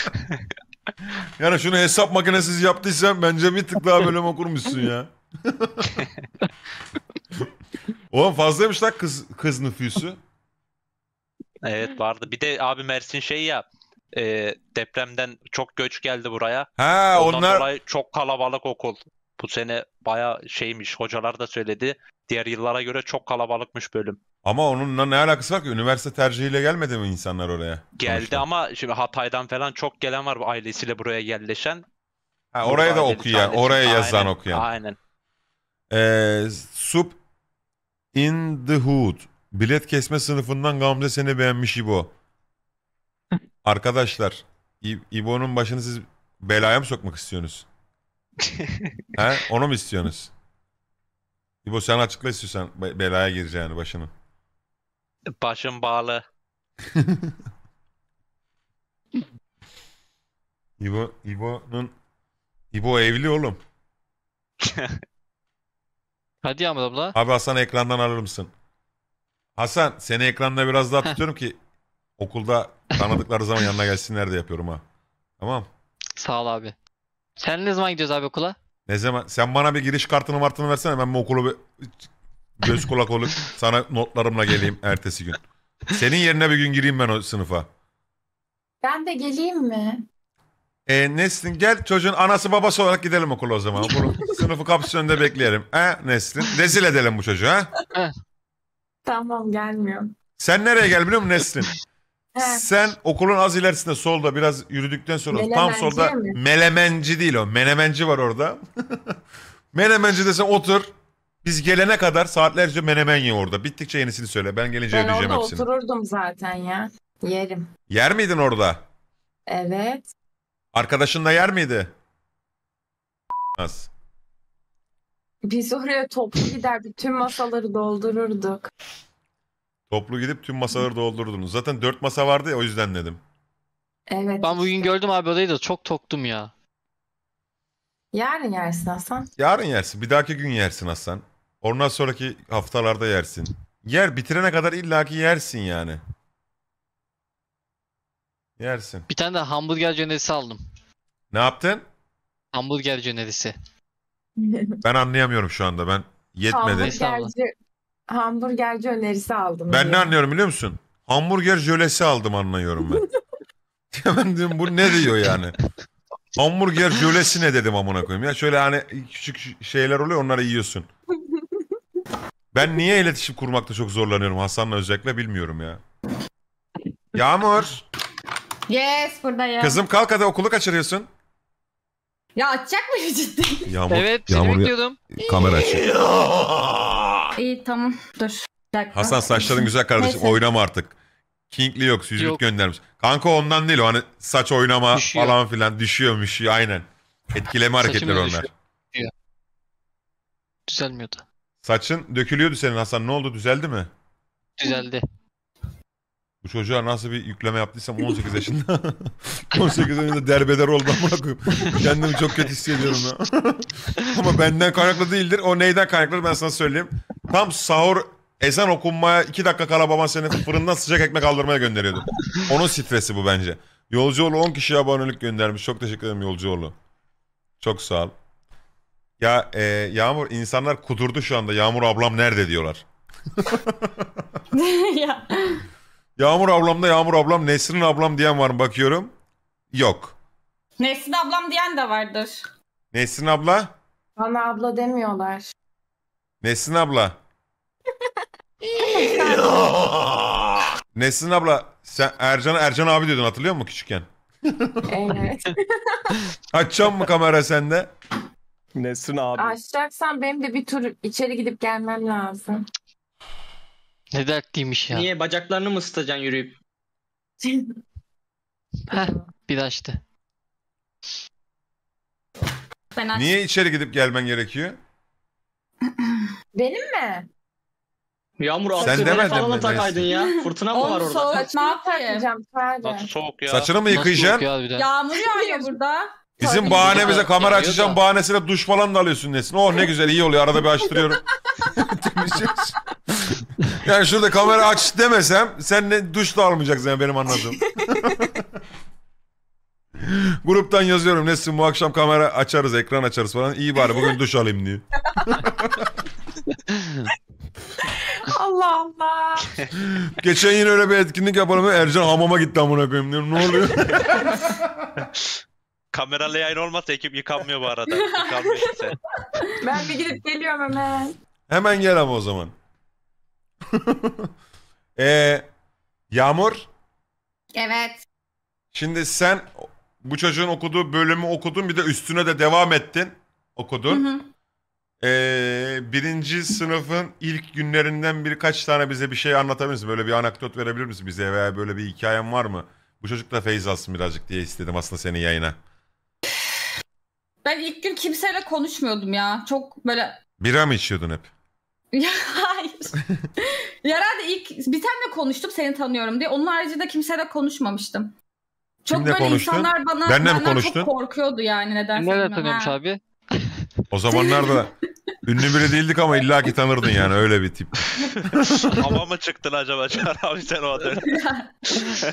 yani şunu hesap makinesiz yaptıysan bence bir tık daha bölüm okurmuşsun ya. Oğlum fazlaymış lan kız, kız nüfusu. Evet vardı. Bir de abi Mersin şey ya e, depremden çok göç geldi buraya. Ha Ondan onlar dolayı çok kalabalık okul. Bu sene baya şeymiş hocalar da söyledi. Diğer yıllara göre çok kalabalıkmış bölüm. ama onunla ne alakası var ki? Üniversite tercihiyle gelmedi mi insanlar oraya? Geldi Sonuçta. ama şimdi Hatay'dan falan çok gelen var bu ailesiyle buraya yerleşen. Ha, oraya da okuyan, oraya yazan Aynen, okuyan. Aynen. Ee, Sup in the Hood. Bilet kesme sınıfından Gamze seni beğenmiş İbo. Arkadaşlar İbo'nun başını siz belaya mı sokmak istiyorsunuz? He? Onu mu istiyorsunuz? İbo sen açıkla istiyorsan belaya gireceğini başının. Başım bağlı. İbo, İbo'nun İbo evli oğlum. Hadi Ahmet abla. Abi Hasan ekrandan alır mısın? Hasan seni ekranda biraz daha tutuyorum ki Okulda tanıdıkları zaman yanına gelsinler de yapıyorum ha. Tamam. Sağ ol abi. Sen ne zaman gidiyoruz abi okula? Ne zaman? Sen bana bir giriş kartını martını versene. Ben bu okulu bir göz kulak olup sana notlarımla geleyim ertesi gün. Senin yerine bir gün gireyim ben o sınıfa. Ben de geleyim mi? E, Neslin gel çocuğun anası babası olarak gidelim okula o zaman. Okulun sınıfı kapısı önünde bekleyelim. Ha e, Neslin? Rezil edelim bu çocuğu ha? Tamam gelmiyorum. Sen nereye gel biliyor musun Nesrin? Sen okulun az ilerisinde solda biraz yürüdükten sonra tam solda mi? melemenci değil o. Menemenci var orada. menemenci desen otur. Biz gelene kadar saatlerce menemen ye orada. Bittikçe yenisini söyle. Ben gelince Ben ödeyeceğim orada hepsini. otururdum zaten ya. Yerim. Yer miydin orada? Evet. Arkadaşınla yer miydi? Az. Biz oraya toplu gider bütün masaları doldururduk. Toplu gidip tüm masaları doldurdunuz. Zaten dört masa vardı ya o yüzden dedim. Evet. Ben bugün gördüm abi odayı da çok toktum ya. Yarın yersin Hasan. Yarın yersin. Bir dahaki gün yersin Hasan. Ondan sonraki haftalarda yersin. Yer bitirene kadar illaki yersin yani. Yersin. Bir tane de hamburger cönesi aldım. Ne yaptın? Hamburger cönesi. Ben anlayamıyorum şu anda. Ben yetmedi. Hamburgerci hamburgerci önerisi aldım. Ben ne anlıyorum biliyor musun? Hamburger jölesi aldım anlıyorum ben. ben dedim bu ne diyor yani? Hamburger jölesi ne dedim amına koyayım ya. Şöyle hani küçük şeyler oluyor onları yiyorsun. Ben niye iletişim kurmakta çok zorlanıyorum Hasan'la özellikle bilmiyorum ya. Yağmur. Yes buradayım. Kızım kalk hadi okulu kaçırıyorsun. Ya açacak mı cidden? Yağmur. Evet Yağmur, bekliyordum. Kamera açıyor. İyi tamam dur. dakika. Hasan saçların güzel kardeşim Neyse. oynama artık. Kingli yok yüzük göndermiş. Kanka ondan değil o hani saç oynama Düşüyor. falan filan düşüyor müşüyor aynen. Etkileme hareketleri onlar. Düzelmiyordu. Saçın dökülüyordu senin Hasan ne oldu düzeldi mi? Düzeldi. Bu çocuğa nasıl bir yükleme yaptıysam 18 yaşında. 18 yaşında derbeder oldu amına koyayım. Kendimi çok kötü hissediyorum ya. Ama benden kaynaklı değildir. O neyden kaynaklı ben sana söyleyeyim. Tam sahur ezan okunmaya 2 dakika kala baban seni fırından sıcak ekmek aldırmaya gönderiyordu. Onun stresi bu bence. Yolcuoğlu 10 kişiye abonelik göndermiş. Çok teşekkür ederim Yolcuoğlu. Çok sağ ol. Ya e, Yağmur insanlar kudurdu şu anda. Yağmur ablam nerede diyorlar. ya. Yağmur ablamda Yağmur ablam, Nesrin ablam diyen var mı bakıyorum. Yok. Nesrin ablam diyen de vardır. Nesrin abla? Bana abla demiyorlar. Nesrin abla. Nesrin abla sen Ercan Ercan abi diyordun hatırlıyor musun küçükken? Evet. Açacağım mı kamera sende? Nesrin abi. Açacaksan benim de bir tur içeri gidip gelmem lazım. Ne dertliymiş ya. Niye bacaklarını mı ısıtacaksın yürüyüp? Heh, bir açtı. Ben aç- Niye içeri gidip gelmen gerekiyor? Benim mi? Yağmur altı demedin falan mi? atakaydın ya. Fırtına mı var Oğlum orada? soğuk ne yapacağım? Nasıl soğuk ya? Saçını mı Nasıl yıkayacaksın? yok ya Yağmur yağıyor burada. Bizim bahanemize kamera açacağım bahanesine duş falan da alıyorsun Nesin. Oh ne güzel iyi oluyor arada bir açtırıyorum. yani şurada kamera aç demesem sen ne, duş da almayacaksın yani benim anladığım. Gruptan yazıyorum Nesin bu akşam kamera açarız ekran açarız falan. İyi bari bugün duş alayım diye. Allah Allah. Geçen yine öyle bir etkinlik yapalım. Ercan hamama gitti amına koyayım diyorum. Ne oluyor? Kameralı yayın olmazsa ekip yıkanmıyor bu arada. Yıkanmıyor kimse. Ben bir gidip geliyorum hemen. Hemen gel ama o zaman. ee, Yağmur Evet. şimdi sen bu çocuğun okuduğu bölümü okudun bir de üstüne de devam ettin. Okudun. Hı hı. Ee, birinci sınıfın ilk günlerinden birkaç tane bize bir şey anlatabilir misin? Böyle bir anekdot verebilir misin bize veya böyle bir hikayen var mı? Bu çocuk da feyiz alsın birazcık diye istedim aslında senin yayına. Ben ilk gün kimseyle konuşmuyordum ya. Çok böyle... Bira mı içiyordun hep? Ya hayır. ya herhalde ilk bir tane konuştum seni tanıyorum diye. Onun haricinde kimseyle konuşmamıştım. Çok Kimle böyle konuştun? insanlar bana Benle mi konuştun? çok korkuyordu yani neden? Nerede bilmiyorum. tanıyormuş abi? O zamanlarda ünlü biri değildik ama illaki tanırdın yani öyle bir tip. Hava mı çıktın acaba Çağrı abi sen o dönem?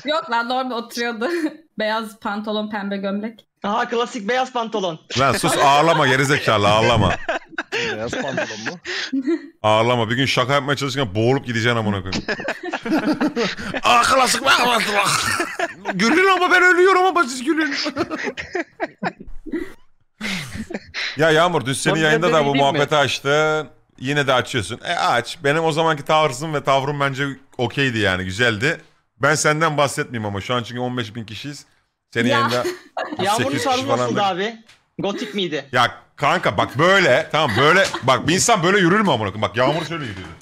Yok lan normal oturuyordu. Beyaz pantolon pembe gömlek. Aha klasik beyaz pantolon. Lan sus ağlama gerizekalı ağlama. Beyaz pantolon mu? Ağlama bir gün şaka yapmaya çalışırken boğulup gideceksin amına koyayım. Aa klasik beyaz pantolon. gülün ama ben ölüyorum ama siz gülün. ya Yağmur dün senin Tabii yayında da bu mi? muhabbeti açtın. Yine de açıyorsun. E aç. Benim o zamanki tavrım ve tavrım bence okeydi yani güzeldi. Ben senden bahsetmeyeyim ama şu an çünkü 15 bin kişiyiz. Senin ya. yanında Yağmur'un 8 kişi sarı nasıldı abi? Gotik miydi? Ya kanka bak böyle tamam böyle bak bir insan böyle yürür mü amına koyayım? Bak Yağmur şöyle yürüyordu.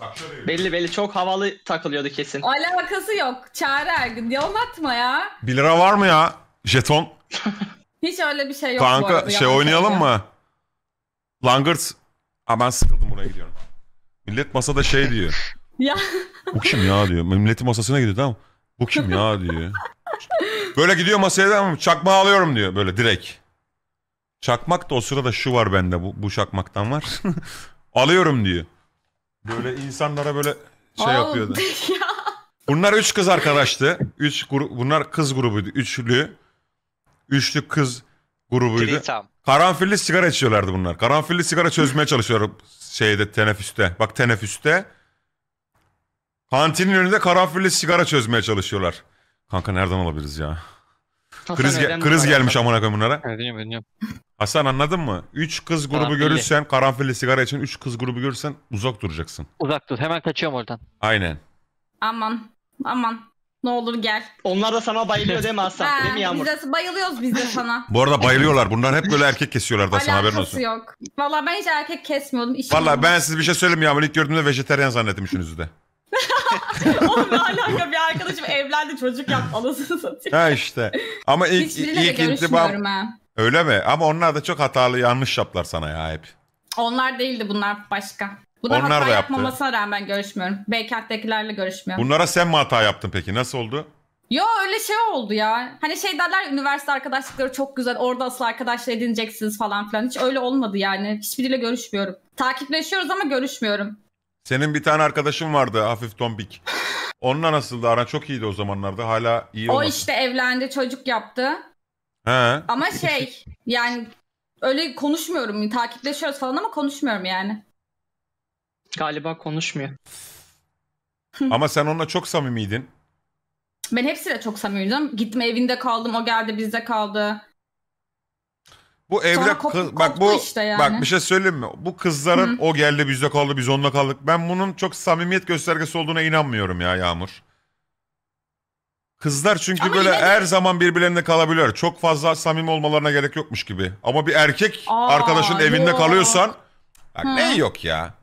Bak şöyle yürüyordu. Belli belli çok havalı takılıyordu kesin. Alakası yok. Çağrı Ergün. Yalatma ya. 1 lira var mı ya? Jeton. Hiç öyle bir şey yok bu kanka şey oynayalım mı? Langırt. Aa ben sıkıldım buraya gidiyorum. Millet masada şey diyor. Ya Bu kim ya diyor. Milletin masasına gidiyor tamam. mı? Bu kim ya diyor. Böyle gidiyor masaya da çakma alıyorum diyor böyle direkt. Çakmak da o sırada şu var bende bu, bu çakmaktan var. alıyorum diyor. Böyle insanlara böyle şey Oğlum, yapıyordu. Bunlar üç kız arkadaştı. Üç grup, bunlar kız grubuydu. Üçlü. Üçlü kız grubuydu. Karanfilli sigara içiyorlardı bunlar. Karanfilli sigara çözmeye çalışıyorum şeyde teneffüste. Bak teneffüste. Pantinin önünde karanfilli sigara çözmeye çalışıyorlar. Kanka nereden alabiliriz ya? kriz ge- kriz gelmiş amına koyayım bunlara. Hasan anladın mı? 3 kız grubu Karanfilli. görürsen karanfilli sigara için 3 kız grubu görürsen uzak duracaksın. Uzak dur. Hemen kaçıyorum oradan. Aynen. Aman aman ne olur gel. Onlar da sana bayılıyor değil mi Hasan? değil mi Yağmur? biz de bayılıyoruz biz de sana. Bu arada bayılıyorlar. Bunlar hep böyle erkek kesiyorlar da sana haberin olsun. yok. Valla ben hiç erkek kesmiyordum. işim Valla ben size bir şey söyleyeyim ya. İlk gördüğümde vejeteryan zannettim üçünüzü de. Oğlum ne alaka bir arkadaşım evlendi çocuk yaptı. anasını satayım. Ha işte. Ama ilk, Hiçbiriyle ilk de görüşmüyorum intibam... Öyle mi? Ama onlar da çok hatalı yanlış yaptılar sana ya hep. Onlar değildi bunlar başka. Bunlar Onlar hata da yaptı. yapmamasına rağmen görüşmüyorum. Beykent'tekilerle görüşmüyorum. Bunlara sen mi hata yaptın peki? Nasıl oldu? Yo öyle şey oldu ya. Hani şey derler üniversite arkadaşlıkları çok güzel. Orada asıl arkadaşlar edineceksiniz falan filan. Hiç öyle olmadı yani. Hiçbiriyle görüşmüyorum. Takipleşiyoruz ama görüşmüyorum. Senin bir tane arkadaşın vardı hafif tombik. Onunla nasıldı? Aran çok iyiydi o zamanlarda. Hala iyi olmasın. O işte evlendi, çocuk yaptı. He. Ama şey yani öyle konuşmuyorum. Takipleşiyoruz falan ama konuşmuyorum yani. Galiba konuşmuyor. Ama sen onunla çok samimiydin. Ben hepsiyle çok samimiydim. Gitme evinde kaldım, o geldi bizde kaldı. Bu evrak kop- kız- bak bu işte yani. bak bir şey söyleyeyim mi? Bu kızların o geldi bizde kaldı biz onunla kaldık. Ben bunun çok samimiyet göstergesi olduğuna inanmıyorum ya Yağmur. Kızlar çünkü Ama böyle yine de- her zaman birbirlerinde kalabiliyor. Çok fazla samimi olmalarına gerek yokmuş gibi. Ama bir erkek Aa, arkadaşın evinde kalıyorsan bak ne yok ya.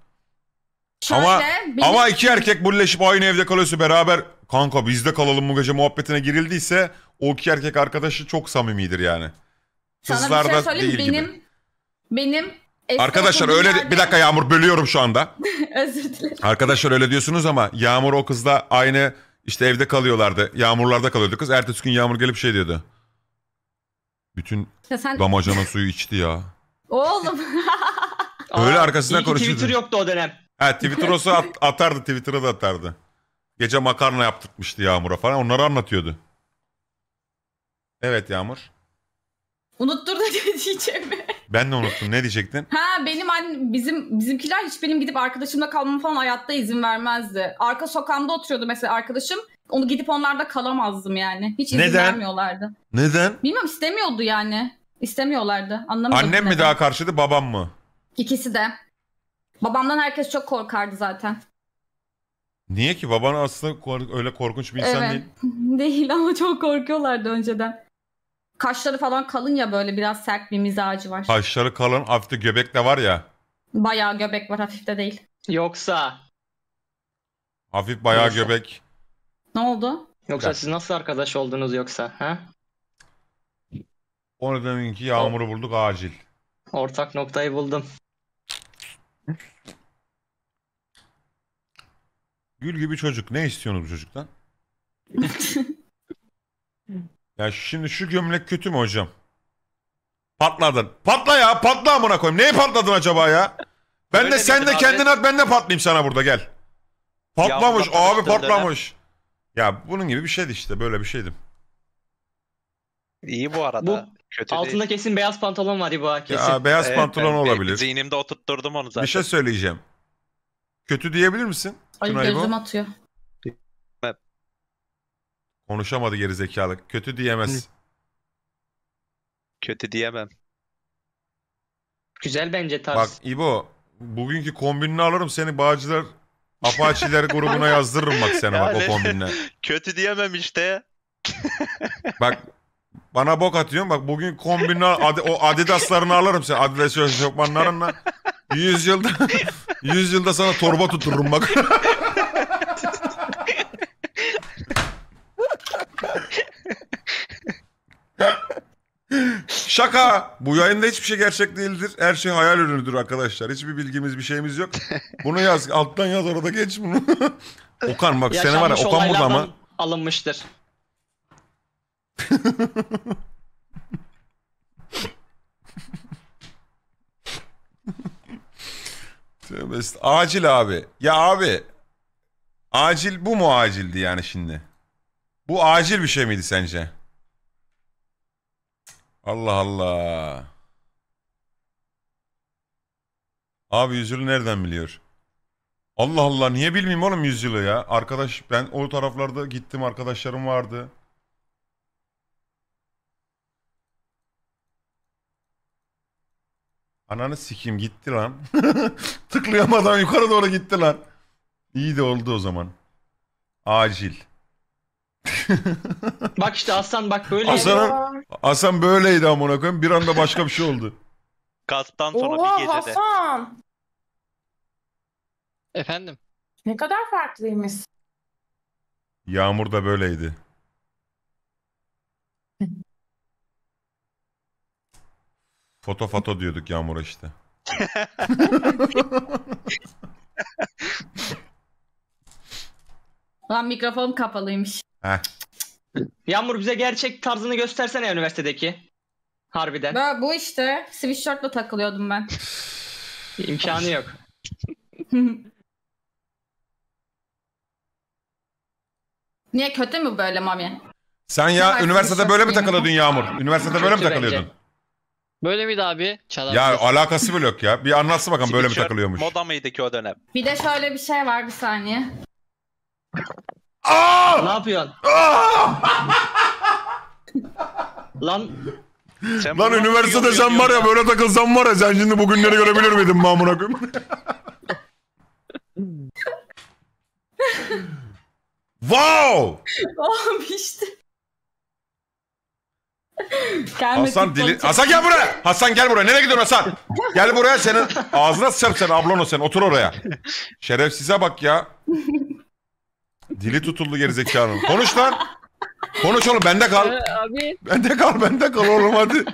Şöyle, Ama benim- ama iki erkek bulleşip aynı evde kalıyorsa beraber kanka bizde kalalım bu gece muhabbetine girildiyse o iki erkek arkadaşı çok samimidir yani. Sana bir şey söyleyeyim değil benim gibi. benim eski Arkadaşlar öyle nerede? bir dakika Yağmur bölüyorum şu anda. özür dilerim. Arkadaşlar öyle diyorsunuz ama Yağmur o kızla aynı işte evde kalıyorlardı. Yağmurlarda kalıyordu kız. Ertesi gün Yağmur gelip şey diyordu. Bütün sen damacana suyu içti ya. oğlum Öyle arkasından konuşuyordu. Twitter yoktu o dönem. Ha Twitter olsa at- atardı Twitter'a da atardı. Gece makarna yaptırtmıştı Yağmur'a falan onları anlatıyordu. Evet Yağmur. Unutturdu ne diyeceğimi. Ben de unuttum. Ne diyecektin? ha benim anne, bizim bizimkiler hiç benim gidip arkadaşımla kalmama falan hayatta izin vermezdi. Arka sokağımda oturuyordu mesela arkadaşım. Onu gidip onlarda kalamazdım yani. Hiç izin Neden? vermiyorlardı. Neden? Bilmiyorum istemiyordu yani. İstemiyorlardı. Anlamadım. Annem mi neden. daha karşıydı babam mı? İkisi de. Babamdan herkes çok korkardı zaten. Niye ki? Baban aslında öyle korkunç bir insan evet. değil. değil ama çok korkuyorlardı önceden. Kaşları falan kalın ya böyle biraz sert bir mizacı var. Kaşları kalın hafif göbek de var ya. Bayağı göbek var hafif de değil. Yoksa. Hafif bayağı Neyse. göbek. Ne oldu? Yoksa siz nasıl arkadaş oldunuz yoksa? Ha? O ki yağmuru bulduk acil. Ortak noktayı buldum. Gül gibi çocuk. Ne istiyorsunuz bu çocuktan? Ya şimdi şu gömlek kötü mü hocam? Patladın. Patla ya patla amına koyayım. Neyi patladın acaba ya? Ben Öyle de sen de kendin at ben de patlayayım sana burada gel. Patlamış Ya, abi patlamıştır patlamış. Ya bunun gibi bir şeydi işte böyle bir şeydim. İyi bu arada. Bu Kötü Altında değil. kesin beyaz pantolon var İbo kesin. Ya beyaz Evet, pantolon ben bir- olabilir. Zihnimde oturtturdum onu zaten. Bir şey söyleyeceğim. Kötü diyebilir misin? Ay gözüm atıyor. Konuşamadı geri zekalı. Kötü diyemez. Kötü diyemem. Güzel bence tarz. Bak İbo bugünkü kombinini alırım seni Bağcılar Apaçiler grubuna yazdırırım bak seni bak o Yani. kombinle. Kötü diyemem işte. Bak bana bok atıyorsun bak bugün kombinle adi- o Adidas'larını alırım seni Adidas eşofmanlarınla. 100 yılda 100 yılda sana torba tutururum bak. Şaka. Bu yayında hiçbir şey gerçek değildir. Her şey hayal ürünüdür arkadaşlar. Hiçbir bilgimiz bir şeyimiz yok. Bunu yaz. Alttan yaz orada geç bunu. Okan bak seni var ya Okan burada ama. Alınmıştır. Acil abi. Ya abi. Acil bu mu acildi yani şimdi? Bu acil bir şey miydi sence? Allah Allah. Abi yüzyılı nereden biliyor? Allah Allah niye bilmeyeyim oğlum yüzyılı ya? Arkadaş ben o taraflarda gittim arkadaşlarım vardı. Ananı sikim gitti lan. Tıklayamadan yukarı doğru gitti lan. İyi de oldu o zaman. Acil. bak işte Aslan bak böyle. Aslan Hasan böyleydi amına koyayım. Bir anda başka bir şey oldu. Kasttan sonra Oha, bir gecede. Hasan. Efendim. Ne kadar farklıymış. Yağmur da böyleydi. Foto foto diyorduk Yağmur'a işte. Lan mikrofon kapalıymış. Heh. Yağmur bize gerçek tarzını göstersene üniversitedeki. Harbiden. Ben bu işte sweatshirtla takılıyordum ben. İmkanı yok. Niye kötü mü böyle Mami? Sen ya üniversitede böyle mi tişört takılıyordun Yağmur? Üniversitede böyle mi takılıyordun? bence. Böyle miydi abi? Çalar. Ya alakası bile yok ya. Bir anlatsın bakalım böyle mi takılıyormuş. Moda mıydı ki o dönem? Bir de şöyle bir şey var bir saniye. Aa! Ah! Ne yapıyorsun? Ah! Lan sen Lan üniversitede sen var ya böyle takılsan var ya sen şimdi bugünleri görebilir miydin mamuna koyayım? wow! Oğlum işte. Hasan dili... Hasan gel buraya! Hasan gel buraya. Nereye gidiyorsun Hasan? Gel buraya senin. Ağzına sıçarım seni ablono sen. Otur oraya. Şerefsize bak ya. Dili tutuldu gerizekanın. Konuş lan. Konuş oğlum bende kal. Ee, abi. Bende kal bende kal oğlum hadi.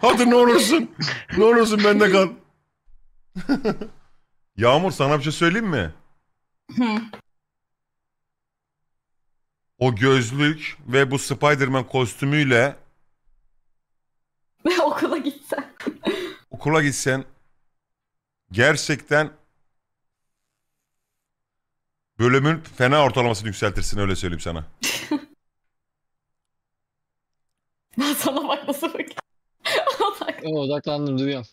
hadi ne olursun. Ne olursun bende kal. Yağmur sana bir şey söyleyeyim mi? o gözlük ve bu Spiderman kostümüyle okula gitsen. Okula gitsen gerçekten Bölümün fena ortalamasını yükseltirsin öyle söyleyeyim sana. Ben sana bak nasıl bak. odaklandım duyuyorum.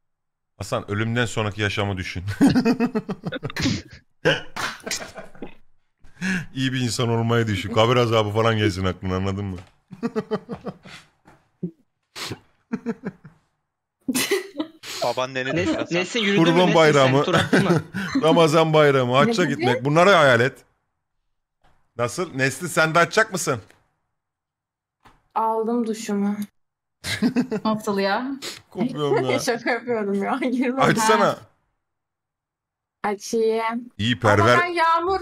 Hasan ölümden sonraki yaşamı düşün. İyi bir insan olmayı düşün. Kabir azabı falan gelsin aklına anladın mı? Babaannenin ne, Nesin yürüdün mü? Kurban bayramı. Ramazan bayramı. Hacca gitmek. Bunları hayal et. Nasıl? Nesli sen de açacak mısın? Aldım duşumu. Nasıl ya? Kopuyorum ya. Şaka yapıyorum ya. Girmem. Açsana. Açayım. İyi perver. Ama ben yağmur,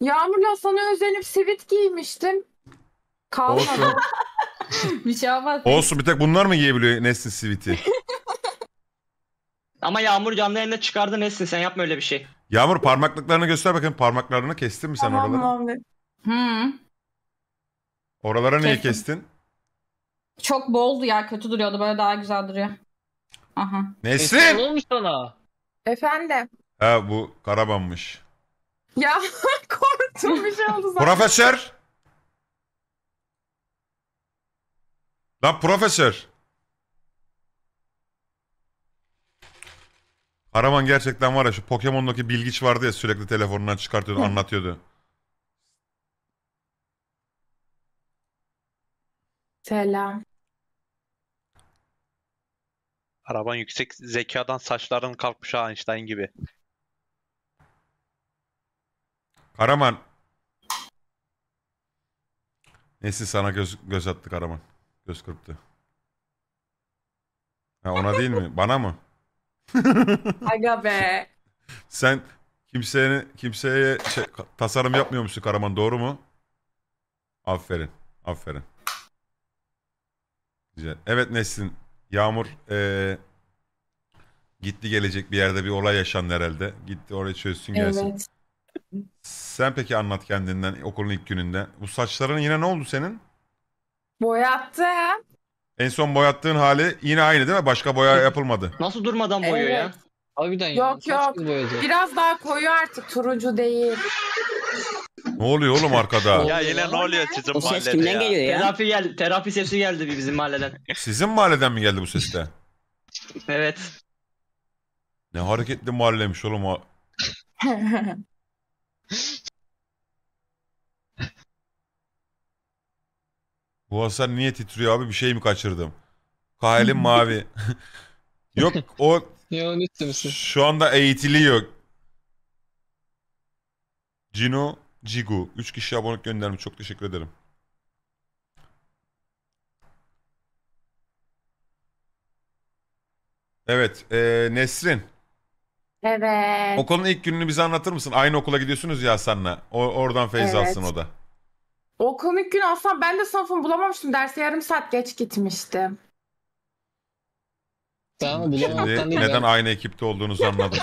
yağmurla sana özenip sivit giymiştim. Kalmadı. Olsun. bir şey olmaz. Olsun bir tek bunlar mı giyebiliyor Nesli siviti? Ama Yağmur canlı yayında çıkardı Nesin sen yapma öyle bir şey. Yağmur parmaklıklarını göster bakayım. Parmaklarını kestin mi sen Tamam oraları? abi. Hı. Hmm. Oralara niye kestin? Çok boldu ya kötü duruyordu böyle daha güzel duruyor. Aha. Nesrin! Olur mu sana? Efendim. Ha bu Karaban'mış. Ya korktum bir şey oldu zaten. Profesör! Lan profesör! Karaman gerçekten var ya şu Pokemon'daki bilgiç vardı ya sürekli telefonundan çıkartıyordu Hı. anlatıyordu. Selam. Araban yüksek zekadan saçların kalkmış ha Einstein gibi. Karaman. Nesi sana göz, göz attı Karaman. Göz kırptı. Ha, ona değil mi? Bana mı? Aga be. Sen kimsenin kimseye şey, tasarım yapmıyormuşsun Karaman doğru mu? Aferin. Aferin. Güzel. Evet Nesin. Yağmur ee, gitti gelecek bir yerde bir olay yaşandı herhalde. Gitti oraya çözsün gelsin. Evet. Sen peki anlat kendinden okulun ilk gününde. Bu saçların yine ne oldu senin? Boyattım. En son boyattığın hali yine aynı değil mi? Başka boya yapılmadı. Nasıl durmadan boyuyor Evet. ya? Harbiden ya. Yok, kaç yok. Biraz daha koyu artık turuncu değil. Ne oluyor oğlum arkada? Ya yine ne oluyor sizin O ses kimden ya? geliyor ya? Terapi gel, terapi sesi geldi bir bizim mahalleden. Sizin mahalleden mi geldi bu sesle? Evet. Ne hareketli mahallemiş oğlum o. Bu hasar niye titriyor abi bir şey mi kaçırdım? Kahelim mavi. Yok o Yok şu anda eğitili yok Cino Cigu. 3 kişi abonelik göndermiş. Çok teşekkür ederim. Evet. E, Nesrin. Evet. Okulun ilk gününü bize anlatır mısın? Aynı okula gidiyorsunuz ya Hasan'la. O, oradan feyiz evet. alsın o da. O komik gün aslında ben de sınıfımı bulamamıştım. Derse yarım saat geç gitmiştim. Tamam bilemem. Neden aynı ekipte olduğunuzu anladım.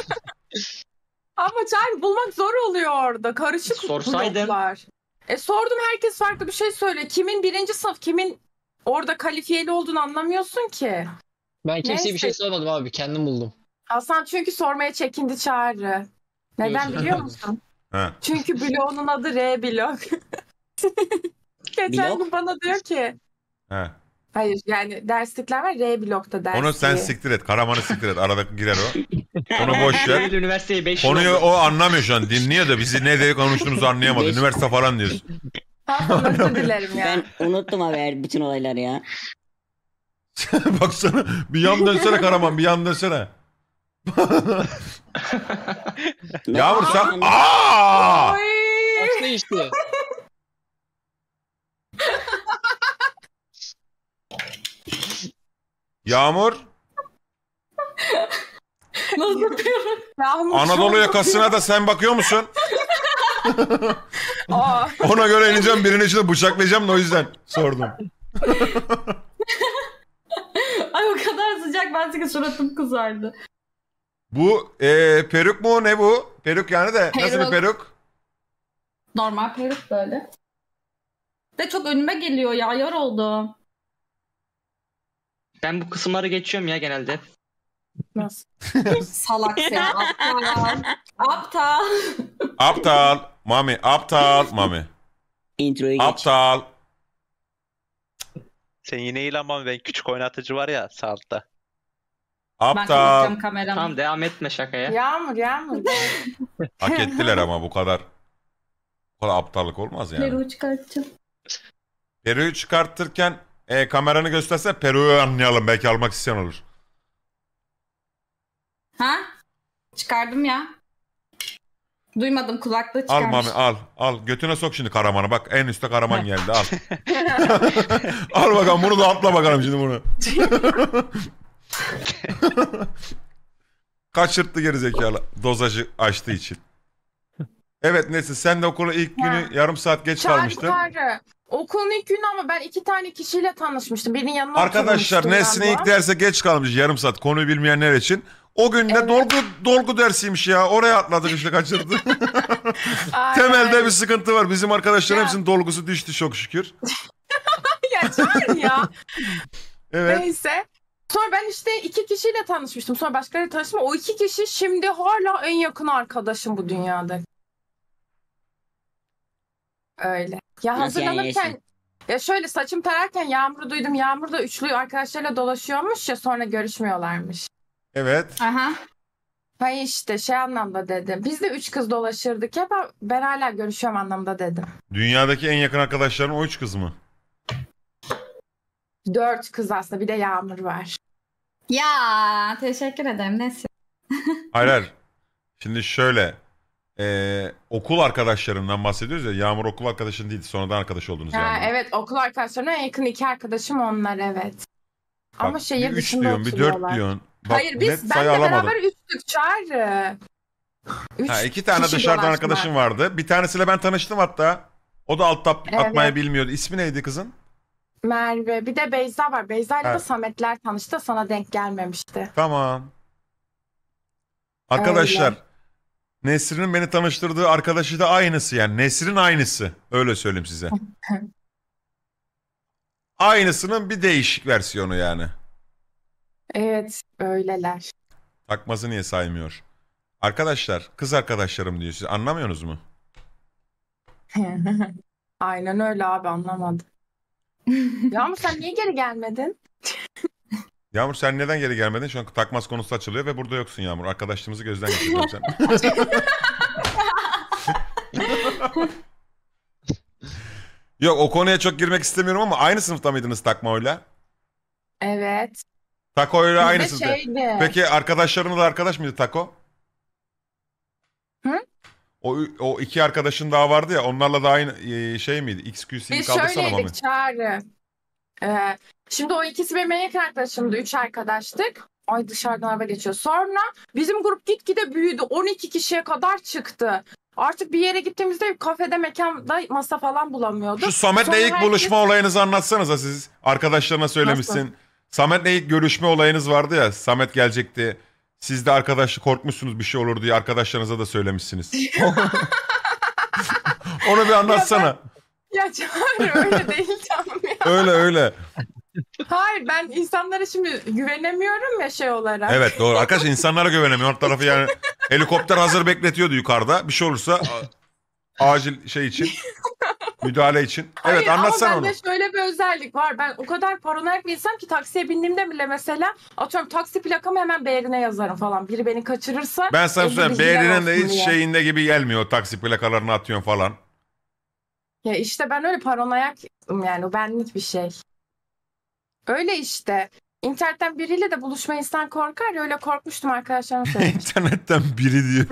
Ama çay bulmak zor oluyor orada. Karışık Sorsaydım. bloklar. E sordum herkes farklı bir şey söyle. Kimin birinci sınıf, kimin orada kalifiyeli olduğunu anlamıyorsun ki. Ben kimseye bir şey sormadım abi. Kendim buldum. Hasan çünkü sormaya çekindi çağrı. Neden biliyor musun? Çünkü bloğunun adı R blok. Geçen gün bana diyor ki He. hayır yani derslikler var R blokta dersliği. Onu sen siktir et. Karamanı siktir et. Arada girer o. Onu boş ver. Üniversiteyi 5 Konuyu o anlamıyor şu an. Dinliyor da bizi ne diye konuştuğumuzu anlayamadı. Beş- Üniversite falan diyoruz. Ha, dilerim ya. Ben unuttum haber bütün olayları ya. Baksana bir yan dönsene Karaman bir yan dönsene. Yağmur sen... Aa! Oy! Aslında işte. Yağmur. Nasıl yapıyorum? Yağmur Anadolu yakasına da sen bakıyor musun? Aa, Ona göre ineceğim birinin içine bıçaklayacağım da o yüzden sordum. ay o kadar sıcak ben size suratım kızardı. Bu e, peruk mu ne bu? Peruk yani de nasıl bir peruk? Normal peruk böyle. De çok önüme geliyor ya yar oldu. Ben bu kısımları geçiyorum ya genelde. Nasıl? Salak sen aptal. aptal. Aptal. Mami aptal. Mami. Introyu geç. Aptal. Sen yine ilanmam ben küçük oynatıcı var ya saltta. Aptal. Tamam devam etme şakaya. Yağmur yağmur. Hak ettiler ama bu kadar. Bu kadar aptallık olmaz yani. Leru çıkartacağım. Peru'yu çıkartırken e, kameranı gösterse Peru'yu anlayalım. Belki almak isteyen olur. Ha? Çıkardım ya. Duymadım kulaklığı Al mami al. Al götüne sok şimdi karamanı. Bak en üstte karaman geldi al. al bakalım bunu da atla bakalım şimdi bunu. Kaçırttı gerizekalı dozajı açtığı için. Evet Nesin sen de okula ilk günü Ha. yarım saat geç kalmıştın. Çağrı. Okulun ilk günü ama ben iki tane kişiyle tanışmıştım. Birinin yanına Arkadaşlar oturmuştum ilk derse geç kalmış yarım saat konuyu bilmeyenler için. O gün de Evet. dolgu dolgu dersiymiş ya. Oraya atladık işte kaçırdı. Temelde bir sıkıntı var. Bizim arkadaşların Ya. hepsinin dolgusu düştü çok şükür. ya Çağrı ya. Evet. Neyse. Sonra ben işte iki kişiyle tanışmıştım. Sonra başkalarıyla tanıştım. O iki kişi şimdi hala en yakın arkadaşım bu dünyada. Öyle. Ya hazırlanırken ya şöyle saçım tararken Yağmur'u duydum. Yağmur da üçlü arkadaşlarıyla dolaşıyormuş ya sonra görüşmüyorlarmış. Evet. Aha. Hayır işte şey anlamda dedim. Biz de üç kız dolaşırdık ya ben hala görüşüyorum anlamda dedim. Dünyadaki en yakın arkadaşların o üç kız mı? Dört kız aslında bir de Yağmur var. Ya teşekkür ederim Nesin. Hayır hayır. Şimdi şöyle e, okul arkadaşlarından bahsediyoruz ya. Yağmur okul arkadaşın değildi. Sonradan arkadaş oldunuz Ha, Yağmur. evet okul arkadaşlarına yakın iki arkadaşım onlar evet. Ama şehir bir üç diyorsun, bir dört diyorsun. Bak, Hayır net biz sayı benle alamadım. beraber üçtük çağrı. Üç Ha, iki tane kişi dışarıdan dolaştılar. arkadaşım vardı. Bir tanesiyle ben tanıştım hatta. O da alt tap Evet. atmayı bilmiyordu. İsmi neydi kızın? Merve bir de Beyza var. Beyza ile de Evet. Sametler tanıştı sana denk gelmemişti. Tamam. Arkadaşlar Nesrin'in beni tanıştırdığı arkadaşı da aynısı yani. Nesrin aynısı. Öyle söyleyeyim size. Aynısının bir değişik versiyonu yani. Evet, öyleler. Takması niye saymıyor? Arkadaşlar, kız arkadaşlarım diyor. Siz anlamıyorsunuz mu? Aynen öyle abi anlamadım. ama sen niye geri gelmedin? Yağmur sen neden geri gelmedin? Şu an takmaz konusu açılıyor ve burada yoksun Yağmur. Arkadaşlığımızı gözden geçirdim sen. Yok o konuya çok girmek istemiyorum ama aynı sınıfta mıydınız Takmao'yla? Evet. Tako'yla aynı sınıfta. Peki arkadaşların da arkadaş mıydı Tako? Hı? O, o iki arkadaşın daha vardı ya onlarla da aynı e, şey miydi? XQC'yi Biz kaldırsana şöyleydik Mami. Çağrı. Ee, şimdi o ikisi benim en yakın arkadaşımdı. Üç arkadaştık. Ay dışarıdan araba geçiyor. Sonra bizim grup gitgide büyüdü. 12 kişiye kadar çıktı. Artık bir yere gittiğimizde kafede mekanda masa falan bulamıyorduk. Şu Samet'le ilk herkes- buluşma olayınızı anlatsanıza siz. Arkadaşlarına söylemişsin. Samet'le ilk görüşme olayınız vardı ya. Samet gelecekti. Siz de arkadaşlık korkmuşsunuz bir şey olur diye arkadaşlarınıza da söylemişsiniz. Onu bir anlatsana. Ya Çağrı öyle değil canım ya. Öyle öyle. Hayır ben insanlara şimdi güvenemiyorum ya şey olarak. Evet doğru. Arkadaş insanlara güvenemiyor. tarafı yani helikopter hazır bekletiyordu yukarıda. Bir şey olursa a- acil şey için. Müdahale için. Hayır, evet anlatsana Ben onu. bende şöyle bir özellik var. Ben o kadar paranoyak bir insan ki taksiye bindiğimde bile mesela atıyorum taksi plakamı hemen beğerine yazarım falan. Biri beni kaçırırsa. Ben sana elli söyleyeyim. bilgiler de hiç şeyinde gibi gelmiyor. Taksi plakalarını atıyorsun falan. Ya işte ben öyle paranoyaktım yani o benlik bir şey. Öyle işte. İnternetten biriyle de buluşma insan korkar ya öyle korkmuştum arkadaşlarım söylemişti. İnternetten biri diyor.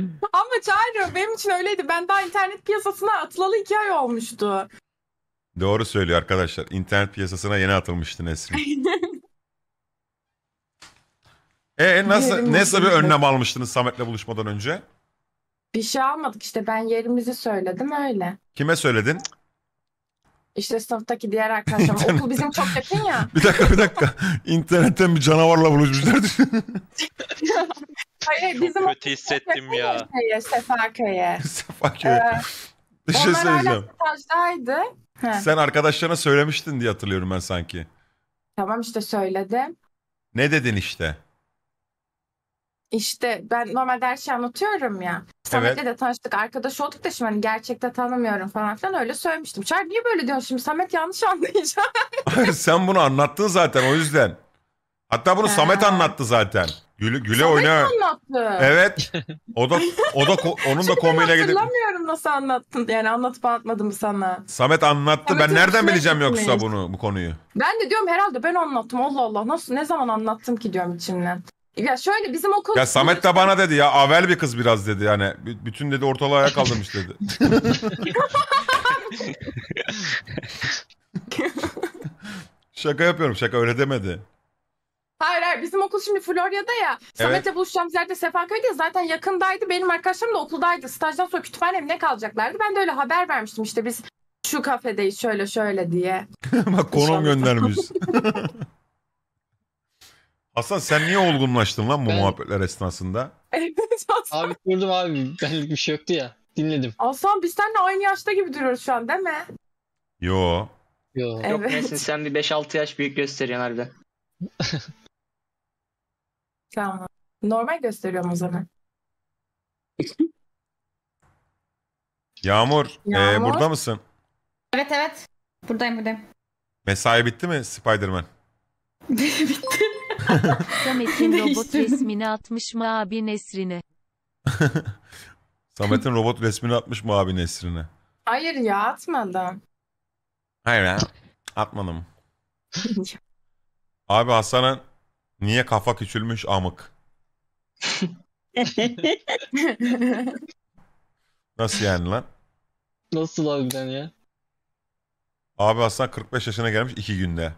Ama çağırıyor. benim için öyleydi. Ben daha internet piyasasına atılalı iki ay olmuştu. Doğru söylüyor arkadaşlar. İnternet piyasasına yeni atılmıştı Nesrin. E, e nasıl, Yerim nasıl bir önlem almıştınız Samet'le buluşmadan önce? Bir şey almadık işte ben yerimizi söyledim öyle. Kime söyledin? İşte sınıftaki diğer arkadaşlar. Okul bizim çok yakın ya. Bir dakika bir dakika. İnternetten bir canavarla buluşmuşlar. Hayır bizim kötü hissettim ya. Şeye, Sefaköy'e. Sefaköy'e. Ee, bir şey söyleyeceğim. stajdaydı. Sen arkadaşlarına söylemiştin diye hatırlıyorum ben sanki. Tamam işte söyledim. Ne dedin işte? işte ben normalde her şeyi anlatıyorum ya. Samet'le evet. de tanıştık, arkadaş olduk da şimdi hani gerçekte tanımıyorum falan filan öyle söylemiştim. Çar niye böyle diyorsun şimdi Samet yanlış anlayacak. Sen bunu anlattın zaten o yüzden. Hatta bunu Samet anlattı zaten. Güle güle Samet oyna. anlattı. Evet. O da o da onun da komediye gidip. Hatırlamıyorum nasıl anlattın. Yani anlatıp anlatmadım sana. Samet anlattı. Samet ben nereden bileceğim gitmeyiz. yoksa bunu bu konuyu? Ben de diyorum herhalde ben anlattım. Allah Allah nasıl ne zaman anlattım ki diyorum içimden. Ya şöyle bizim okul... Ya Samet de bana dedi ya avel bir kız biraz dedi yani. Bütün dedi ortalığı ayağa kaldırmış dedi. şaka yapıyorum şaka öyle demedi. Hayır hayır bizim okul şimdi Florya'da ya. Samet'le buluşacağımız yerde Sefaköy'de ya zaten yakındaydı. Benim arkadaşlarım da okuldaydı. Stajdan sonra kütüphane mi ne kalacaklardı. Ben de öyle haber vermiştim işte biz şu kafedeyiz şöyle şöyle diye. Bak konum göndermiş. Hasan sen niye olgunlaştın lan bu Ben- muhabbetler esnasında? Abi durdum abi. Benlik bir şey yoktu ya. Dinledim. Aslan biz seninle aynı yaşta gibi duruyoruz şu an değil mi? Yo. Yo. Evet. Yok Nesin sen bir 5-6 yaş büyük gösteriyorsun harbiden. Tamam. Normal gösteriyorum o zaman. Yağmur, e, burada mısın? Evet evet. Buradayım buradayım. Mesai bitti mi Spiderman? Bitti. Samet'in robot resmini atmış mı abi Nesrin'e? Samet'in robot resmini atmış mı abi Nesrin'e? Hayır ya atmadım. Hayır ya atmadım. abi Hasan'a niye kafa küçülmüş amık? Nasıl yani lan? Nasıl abi harbiden ya? Abi Hasan 45 yaşına gelmiş 2 günde.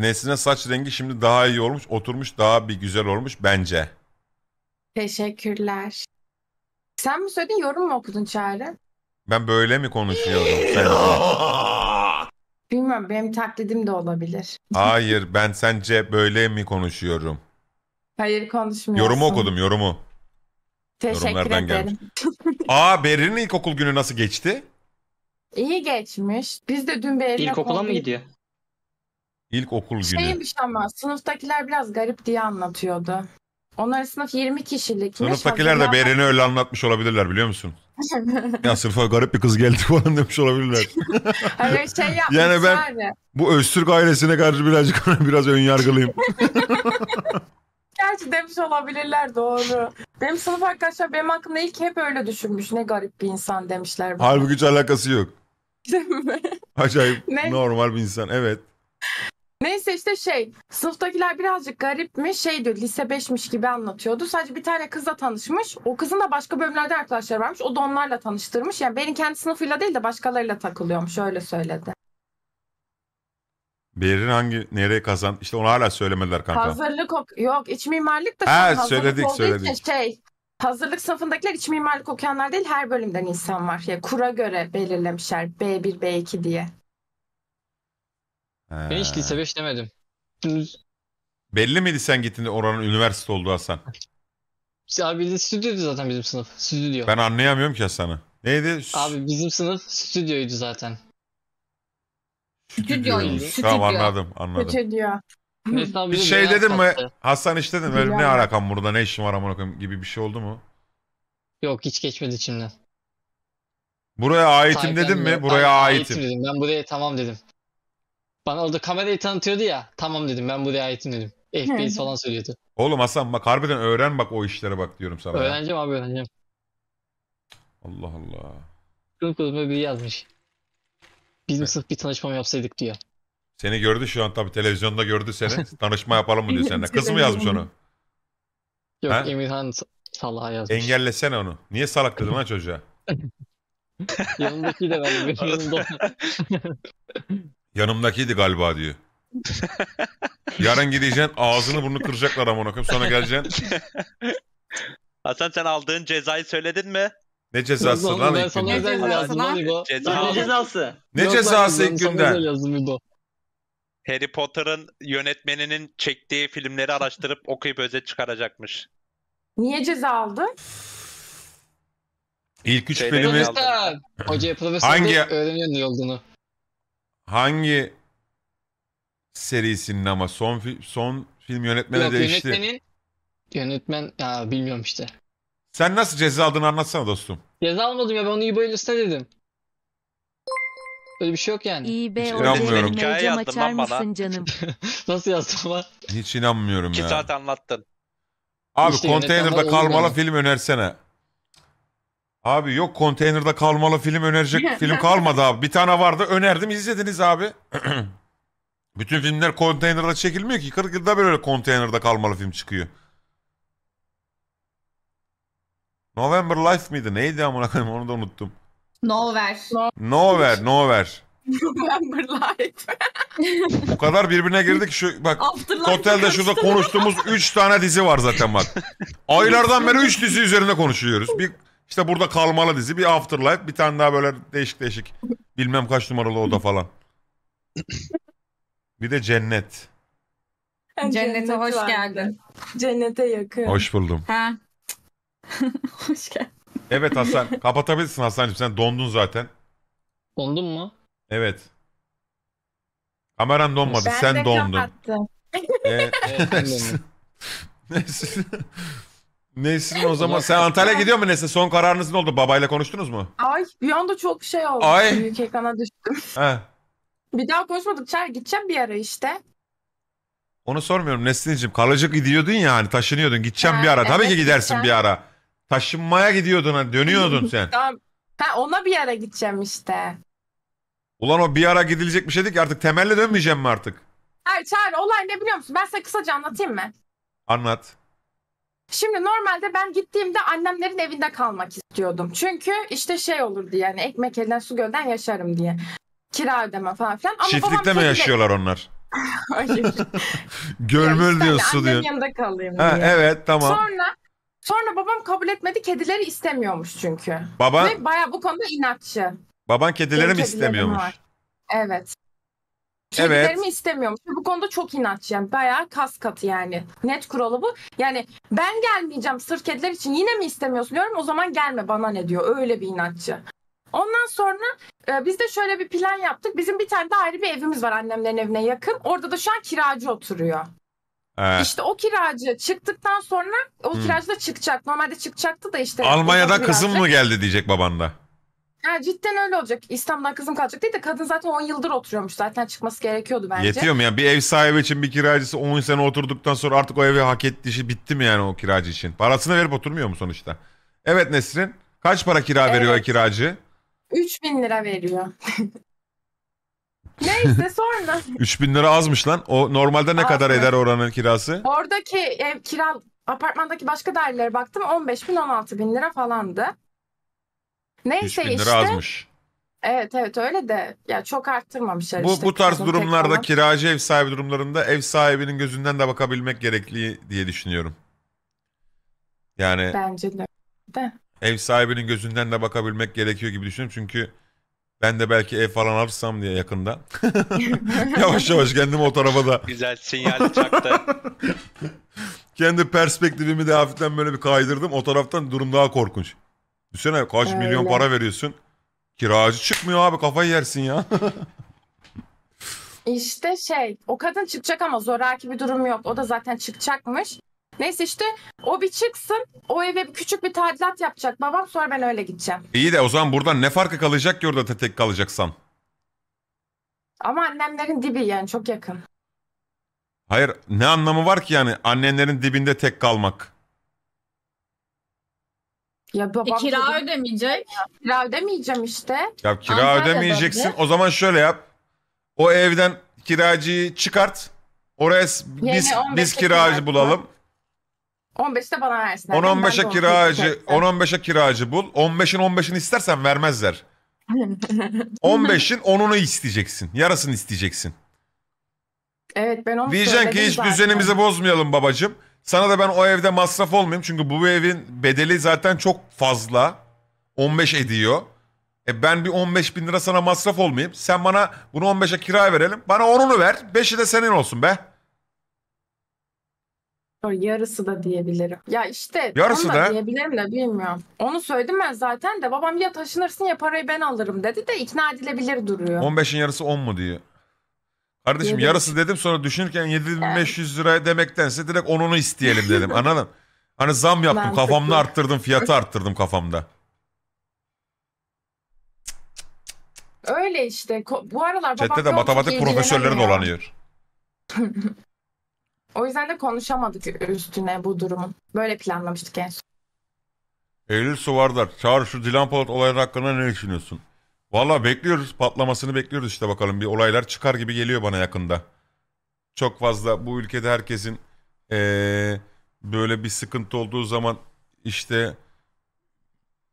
Nesine saç rengi şimdi daha iyi olmuş. Oturmuş daha bir güzel olmuş bence. Teşekkürler. Sen mi söyledin yorum mu okudun Çağrı? Ben böyle mi konuşuyorum? Sen Bilmiyorum benim taklidim de olabilir. Hayır ben sence böyle mi konuşuyorum? Hayır konuşmuyorsun. Yorumu okudum yorumu. Teşekkür Yorumlardan ederim. gelmiş. Aa Berrin'in ilkokul günü nasıl geçti? İyi geçmiş. Biz de dün bir eline İlkokula mı gidiyor? İlk okul şey günü. Şeymiş ama sınıftakiler biraz garip diye anlatıyordu. Onlar sınıf 20 kişilik. Sınıftakiler de Beren'i öyle anlatmış olabilirler biliyor musun? ya sınıfa garip bir kız geldi falan demiş olabilirler. Öyle şey yapmışlar. Yani ben abi. bu Öztürk ailesine karşı birazcık biraz ön yargılıyım. Gerçi demiş olabilirler doğru. Benim sınıf arkadaşlar benim hakkımda ilk hep öyle düşünmüş. Ne garip bir insan demişler. Bana. Halbuki hiç alakası yok. Acayip ne? normal bir insan evet. Neyse işte şey sınıftakiler birazcık garipmiş şey diyor lise 5'miş gibi anlatıyordu. Sadece bir tane kızla tanışmış. O kızın da başka bölümlerde arkadaşlar varmış. O da onlarla tanıştırmış. Yani benim kendi sınıfıyla değil de başkalarıyla takılıyormuş öyle söyledi. Berin hangi nereye kazan? İşte onu hala söylemediler kanka. Hazırlık ok yok iç mimarlık da şu hazırlık söyledik, söyledik. şey hazırlık sınıfındakiler iç mimarlık okuyanlar değil her bölümden insan var. Ya kura göre belirlemişler B1 B2 diye. Ben hiç lise 5 demedim. Belli miydi sen gittiğinde oranın üniversite olduğu Hasan? abi bir de stüdyoydu zaten bizim sınıf. Stüdyo. Ben anlayamıyorum ki Hasan'ı. Neydi? Abi bizim sınıf stüdyoydu zaten. Stüdyoydu. Stüdyo. Tamam anladım anladım. Stüdyo. Mesela Bir şey dedim mi? Hasan işte dedin. Benim ne arakan burada ne işim var amına koyayım gibi bir şey oldu mu? Yok hiç geçmedi içimden. Buraya aitim Sahiplendim dedin mi? Buraya Ay, aitim. dedim. Ben buraya tamam dedim. Bana orada kamerayı tanıtıyordu ya. Tamam dedim ben buraya aitim dedim. FPS falan söylüyordu. Oğlum Hasan bak harbiden öğren bak o işlere bak diyorum sana. ya. abi öğreneceğim. Allah Allah. Sınıf grubuna biri yazmış. Bizim sınıf bir tanışmam yapsaydık diyor. Seni gördü şu an tabii televizyonda gördü seni. Tanışma yapalım mı diyor seninle. Kız mı yazmış onu? Yok Ha? Emirhan Salah'a yazmış. Engellesene onu. Niye salak dedim lan çocuğa? Yanındaki de benim. Yanımda. Yanımdakiydi galiba diyor. Yarın gideceksin ağzını burnunu kıracaklar amına koyayım sonra geleceksin. Hasan sen aldığın cezayı söyledin mi? Ne cezası lan Ne cezası? Ne cezası? Ne cezası ilk günden? Harry Potter'ın yönetmeninin çektiği filmleri araştırıp okuyup özet çıkaracakmış. Niye ceza aldı? İlk üç filmi Profesör! Hocaya Hangi- Hangi? öğreniyor ne olduğunu hangi serisinin ama son fi- son film yönetmeni Yok değişti. yönetmenin yönetmen ya bilmiyorum işte. Sen nasıl ceza aldın anlatsana dostum. Ceza almadım ya ben onu iyi listede dedim. Öyle bir şey yok yani. İyi be Hiç o inanmıyorum. benim Hikaye hocam yazdın bana. canım? Nasıl yazdım ama? Hiç inanmıyorum Ki ya. zaten anlattın. Abi İşte konteynerde bana kalmalı film önersene. Abi yok konteynerde kalmalı film önerecek film kalmadı abi. Bir tane vardı önerdim izlediniz abi. Bütün filmler konteynerde çekilmiyor ki. 40 yılda böyle konteynerde kalmalı film çıkıyor. November Life miydi? Neydi amına koyayım onu da unuttum. Nowhere. Nowhere, Nowhere. November Life. bu kadar birbirine girdi ki şu bak Afterlife otelde şurada konuştuğumuz 3 tane dizi var zaten bak. Aylardan beri 3 dizi üzerinde konuşuyoruz. Bir işte burada kalmalı dizi bir Afterlife bir tane daha böyle değişik değişik bilmem kaç numaralı oda falan. Bir de cennet. Cennete, hoş geldin. Cennete yakın. Hoş buldum. Ha. hoş geldin. Evet Hasan kapatabilirsin Hasan'cığım sen dondun zaten. Dondun mu? Evet. Kameran donmadı ben sen de dondun. Kapattım. Ee, evet, Nesrin o zaman sen Antalya gidiyor mu Nesrin? Son kararınız ne oldu? Babayla konuştunuz mu? Ay bir anda çok şey oldu. Ay. Büyük ekrana düştüm. He. Bir daha konuşmadık. Çar gideceğim bir ara işte. Onu sormuyorum Nesrin'cim. Kalıcı gidiyordun ya hani taşınıyordun. Gideceğim Ha, bir ara. Tabii evet, ki gidersin gideceğim. bir ara. Taşınmaya gidiyordun hani dönüyordun sen. Tamam. Ha ona bir ara gideceğim işte. Ulan o bir ara gidilecek bir şeydi ki artık temelle dönmeyeceğim mi artık? Ay Çağrı olay ne biliyor musun? Ben sana kısaca anlatayım mı? Anlat. Şimdi normalde ben gittiğimde annemlerin evinde kalmak istiyordum. Çünkü işte şey olurdu yani ekmek elden su gölden yaşarım diye. Kira ödeme falan filan. Ama Çiftlikte mi şekilde- yaşıyorlar onlar? Hayır. Görmür İşte diyorsun annemin diyor. yanında kalayım Ha, diye. evet tamam. Sonra sonra babam kabul etmedi. Kedileri istemiyormuş çünkü. Baba Ve baya bu konuda inatçı. baban kedileri Benim kedilerim istemiyormuş? var. Evet. Kedilerimi evet. istemiyorum. Bu konuda çok inatçıyım. yani. Bayağı kas katı yani. Net kuralı bu. Yani ben gelmeyeceğim sırf kediler için yine mi istemiyorsun diyorum. O zaman gelme bana ne diyor. Öyle bir inatçı. Ondan sonra e, biz de şöyle bir plan yaptık. Bizim bir tane de ayrı bir evimiz var annemlerin evine yakın. Orada da şu an kiracı oturuyor. Evet. İşte o kiracı çıktıktan sonra o hmm. kiracı da çıkacak. Normalde çıkacaktı da işte. Almanya'da kızım mı geldi diyecek baban da. Ya cidden öyle olacak. İstanbul'dan kızım kalacak değil de kadın zaten 10 yıldır oturuyormuş. Zaten çıkması gerekiyordu bence. Yetiyor mu ya? Bir ev sahibi için bir kiracısı 10 sene oturduktan sonra artık o evi hak ettiği şey bitti mi yani o kiracı için? Parasını verip oturmuyor mu sonuçta? Evet Nesrin. Kaç para kira Evet. veriyor o kiracı? 3000 lira veriyor. Neyse sonra 3000 lira azmış lan. O normalde ne Az kadar mı? eder oranın kirası? oradaki ev kira apartmandaki başka dairelere baktım 15 bin 16 bin lira falandı. Neyse 3000 lira işte. azmış. Evet evet öyle de ya çok arttırmamışlar Bu, işte. bu tarz durumlarda kiracı ev sahibi durumlarında ev sahibinin gözünden de bakabilmek gerekli diye düşünüyorum. Yani Bence de. de. ev sahibinin gözünden de bakabilmek gerekiyor gibi düşünüyorum. Çünkü ben de belki ev falan alırsam diye yakında. yavaş yavaş kendimi o tarafa da Güzel sinyal çaktı. kendi perspektifimi de hafiften böyle bir kaydırdım. O taraftan durum daha korkunç. Düşünsene kaç Öyle. milyon para veriyorsun. Kiracı çıkmıyor abi kafayı yersin ya. İşte şey o kadın çıkacak ama zoraki bir durum yok. O da zaten çıkacakmış. Neyse işte o bir çıksın. O eve küçük bir tadilat yapacak babam sonra ben öyle gideceğim. İyi de o zaman buradan ne farkı kalacak ki orada tek kalacaksan? Ama annemlerin dibi yani çok yakın. Hayır ne anlamı var ki yani annenlerin dibinde tek kalmak? Ya e, babam E, kira dedi, ödemeyecek. kira ödemeyeceğim işte. Ya kira Antalya'da ödemeyeceksin. öyle. O zaman şöyle yap. O evden kiracıyı çıkart. Oraya biz biz kiracı kiracı bulalım. 15'te bana versinler. Ben 10-15'e kiracı 10-15'e kiracı bul. 15'in 15'ini istersen vermezler. 15'in 10'unu isteyeceksin. Yarısını isteyeceksin. Evet ben onu Diyeceksin ki hiç zaten. düzenimizi bozmayalım babacığım. Sana da ben o evde masraf olmayayım. Çünkü bu evin bedeli zaten çok fazla. 15 ediyor. E ben bir 15 bin lira sana masraf olmayayım. Sen bana bunu 15'e kira verelim. Bana onunu ver. 5'i de senin olsun be. Yarısı da diyebilirim. Ya işte Yarısı onu da, da. diyebilirim de bilmiyorum. Onu söyledim ben zaten de babam ya taşınırsın ya parayı ben alırım dedi de ikna edilebilir duruyor. 15'in yarısı 10 mu diyor. Kardeşim Yedim. yarısı dedim sonra düşünürken 7500 liraya demektense direkt onunu isteyelim dedim. Anladın? Hani zam yaptım Mantıklı. kafamda arttırdım fiyatı arttırdım kafamda. Öyle işte. Bu aralar babam Chatte de matematik profesörleri dolanıyor. O yüzden de konuşamadık üstüne bu durumun. Böyle planlamıştık en son. Eylül Suvardar, çağır şu Dilan Polat olayları hakkında ne düşünüyorsun? Valla bekliyoruz. Patlamasını bekliyoruz işte bakalım. Bir olaylar çıkar gibi geliyor bana yakında. Çok fazla bu ülkede herkesin ee, böyle bir sıkıntı olduğu zaman işte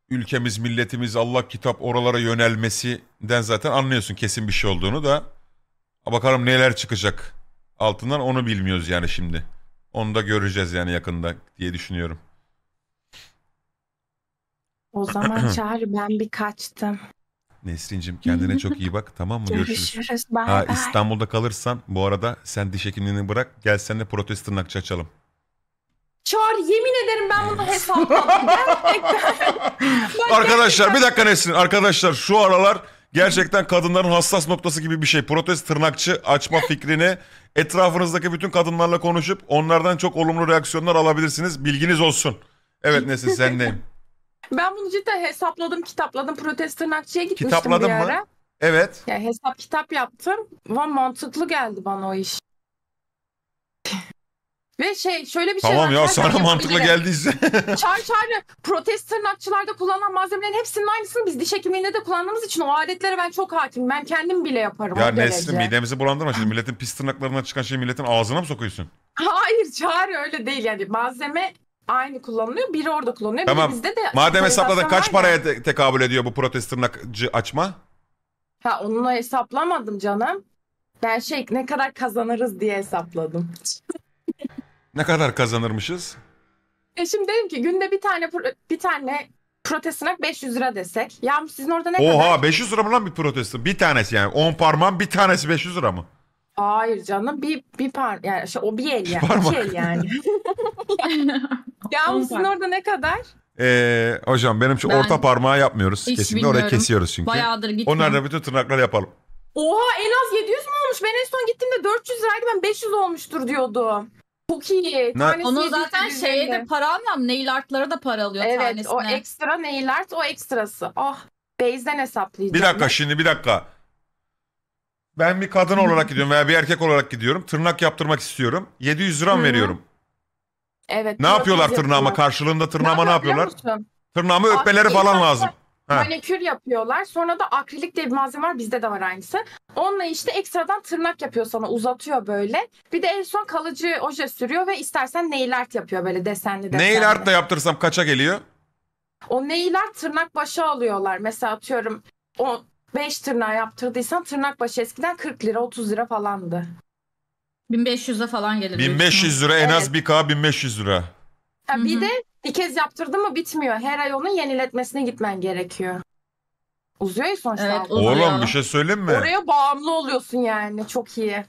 ülkemiz, milletimiz, Allah kitap oralara yönelmesinden zaten anlıyorsun kesin bir şey olduğunu da. Bakalım neler çıkacak altından onu bilmiyoruz yani şimdi. Onu da göreceğiz yani yakında diye düşünüyorum. O zaman Çağrı ben bir kaçtım. Nesrin'cim kendine çok iyi bak tamam mı? Görüşürüz. Görüşürüz. Bye ha, bye. İstanbul'da kalırsan bu arada sen diş hekimliğini bırak gel seninle protest tırnakçı açalım. Çağır yemin ederim ben bunu hesapladım. Gerçekten. arkadaşlar bir dakika Nesrin arkadaşlar şu aralar gerçekten kadınların hassas noktası gibi bir şey. Protest tırnakçı açma fikrini etrafınızdaki bütün kadınlarla konuşup onlardan çok olumlu reaksiyonlar alabilirsiniz. Bilginiz olsun. Evet Nesrin sen de. Ben bunu cidden hesapladım, kitapladım. Protest tırnakçıya gitmiştim Kitapladın bir mı? ara. Evet. Yani hesap kitap yaptım. ve mantıklı geldi bana o iş. Ve şey şöyle bir şey Tamam ya Herkes sana mantıklı bilir. geldiyse. çar çar protest tırnakçılarda kullanılan malzemelerin hepsinin aynısını biz diş hekimliğinde de kullandığımız için o aletlere ben çok hakim. Ben kendim bile yaparım. Ya o Nesli midemizi bulandırma şimdi milletin pis tırnaklarından çıkan şeyi milletin ağzına mı sokuyorsun? Hayır çağır öyle değil yani malzeme aynı kullanılıyor. Biri orada kullanılıyor. Tamam. Bizde de Madem hesapladın kaç paraya te- tekabül ediyor bu protest tırnakçı açma? Ha onunla hesaplamadım canım. Ben şey ne kadar kazanırız diye hesapladım. Ne kadar kazanırmışız? E şimdi dedim ki günde bir tane pro- bir tane protestinak 500 lira desek. Ya sizin orada ne kadar? Oha 500 lira mı lan bir protestin? Bir tanesi yani 10 parmağın bir tanesi 500 lira mı? Hayır canım bir bir par yani şey, o bir el yani. Parmak. iki el yani. Yağmursun orada ne kadar? Ee, hocam benim şu Ben- orta parmağı yapmıyoruz. Hiç oraya kesiyoruz çünkü. Bayağıdır gitmiyorum. Onlarda bütün tırnakları yapalım. Oha en az 700 mü olmuş? Ben en son gittiğimde 400 liraydı ben 500 olmuştur diyordu. Çok iyi. Tanesi Onu zaten üzerinde. şeye de para almam. Nail art'lara da para alıyor Evet tanesine. o ekstra nail art o ekstrası. Oh. Ah, Beyz'den hesaplayacağım. Bir dakika şimdi bir dakika. Ben bir kadın olarak gidiyorum veya bir erkek olarak gidiyorum. Tırnak yaptırmak istiyorum. 700 lira veriyorum? Evet. Ne yapıyorlar tırnağıma? Karşılığında tırnağıma ne yapıyorlar? Tırnağıma Tırnağımı öpmeleri falan lazım. Manikür yapıyorlar. Sonra da akrilik diye bir malzeme var. Bizde de var aynısı. Onunla işte ekstradan tırnak yapıyor sana. Uzatıyor böyle. Bir de en son kalıcı oje sürüyor ve istersen nail art yapıyor böyle desenli desenli. Nail art da yaptırsam kaça geliyor? O nail art tırnak başı alıyorlar. Mesela atıyorum o 5 tırnağı yaptırdıysan tırnak başı eskiden 40 lira 30 lira falandı. 1500'e falan gelir. 1500 lira en az Evet. 1K 1500 lira. Ha, Bir de bir kez yaptırdın mı bitmiyor. Her ay onun yeniletmesine gitmen gerekiyor. Uzuyor ya sonuçta. Evet, abla. o- Oğlum bir şey söyleyeyim mi? Oraya bağımlı oluyorsun yani. Çok iyi.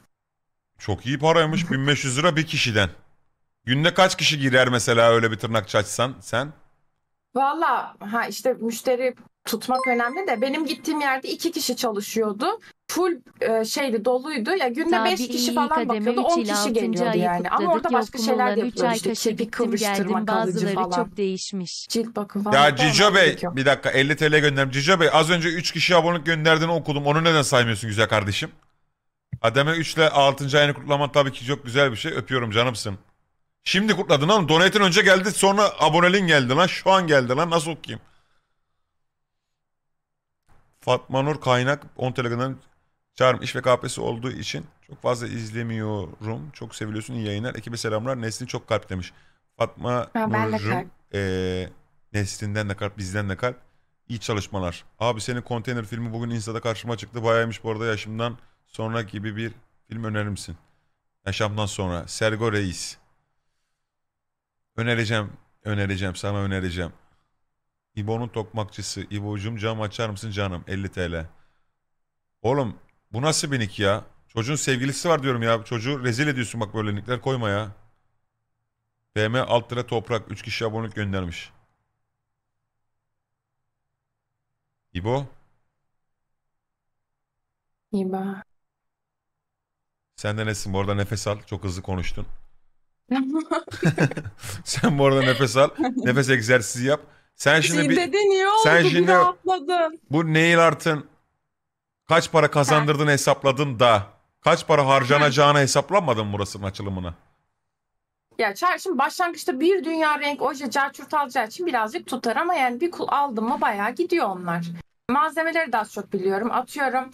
Çok iyi paraymış 1500 lira bir kişiden. Günde kaç kişi girer mesela öyle bir tırnakçı açsan sen? Valla ha işte müşteri tutmak önemli de benim gittiğim yerde iki kişi çalışıyordu full e, şeydi doluydu. Ya günde 5 kişi falan bakıyordu. 10 kişi geliyordu yani. Ama orada başka şeyler de yapıyordu. İşte kirpik kıvırıştırma kalıcı falan. çok değişmiş. Cilt bakım falan. Ya Cico Bey bir dakika 50 TL gönderdim. Cico Bey az önce 3 kişi abonelik gönderdiğini okudum. Onu neden saymıyorsun güzel kardeşim? Adem'e 3 ile 6. ayını kutlaman tabii ki çok güzel bir şey. Öpüyorum canımsın. Şimdi kutladın oğlum. Donate'in önce geldi sonra abonelin geldi lan. Şu an geldi lan. Nasıl okuyayım? Fatma Nur Kaynak 10 Telegram'dan Çağrım iş ve KP'si olduğu için çok fazla izlemiyorum. Çok seviyorsun iyi yayınlar. Ekibe selamlar. Nesli çok kalp demiş. Fatma ben de e, Neslinden de kalp bizden de kalp. İyi çalışmalar. Abi senin konteyner filmi bugün Insta'da karşıma çıktı. Bayağıymış bu arada yaşımdan sonra gibi bir film önerir misin? Yaşamdan sonra. Sergo Reis. Önereceğim. Önereceğim. Sana önereceğim. İbo'nun tokmakçısı. İbo'cum cam açar mısın canım? 50 TL. Oğlum bu nasıl binik ya? Çocuğun sevgilisi var diyorum ya. Çocuğu rezil ediyorsun bak böyle nickler koyma ya. DM alt tere toprak 3 kişi abonelik göndermiş. İbo. İbo. Sen de nesin bu arada nefes al. Çok hızlı konuştun. sen bu arada nefes al. Nefes egzersizi yap. Sen şimdi şey bir... Dedi, niye oldu? Sen şimdi... Rahatladım. Bu nail art'ın Kaç para kazandırdın hesapladın da kaç para harcanacağını hesaplanmadın mı burasının açılımına? Ya çarşın başlangıçta bir dünya renk oje carçurt alacağı için birazcık tutar ama yani bir kul aldım mı bayağı gidiyor onlar. Malzemeleri daha çok biliyorum. Atıyorum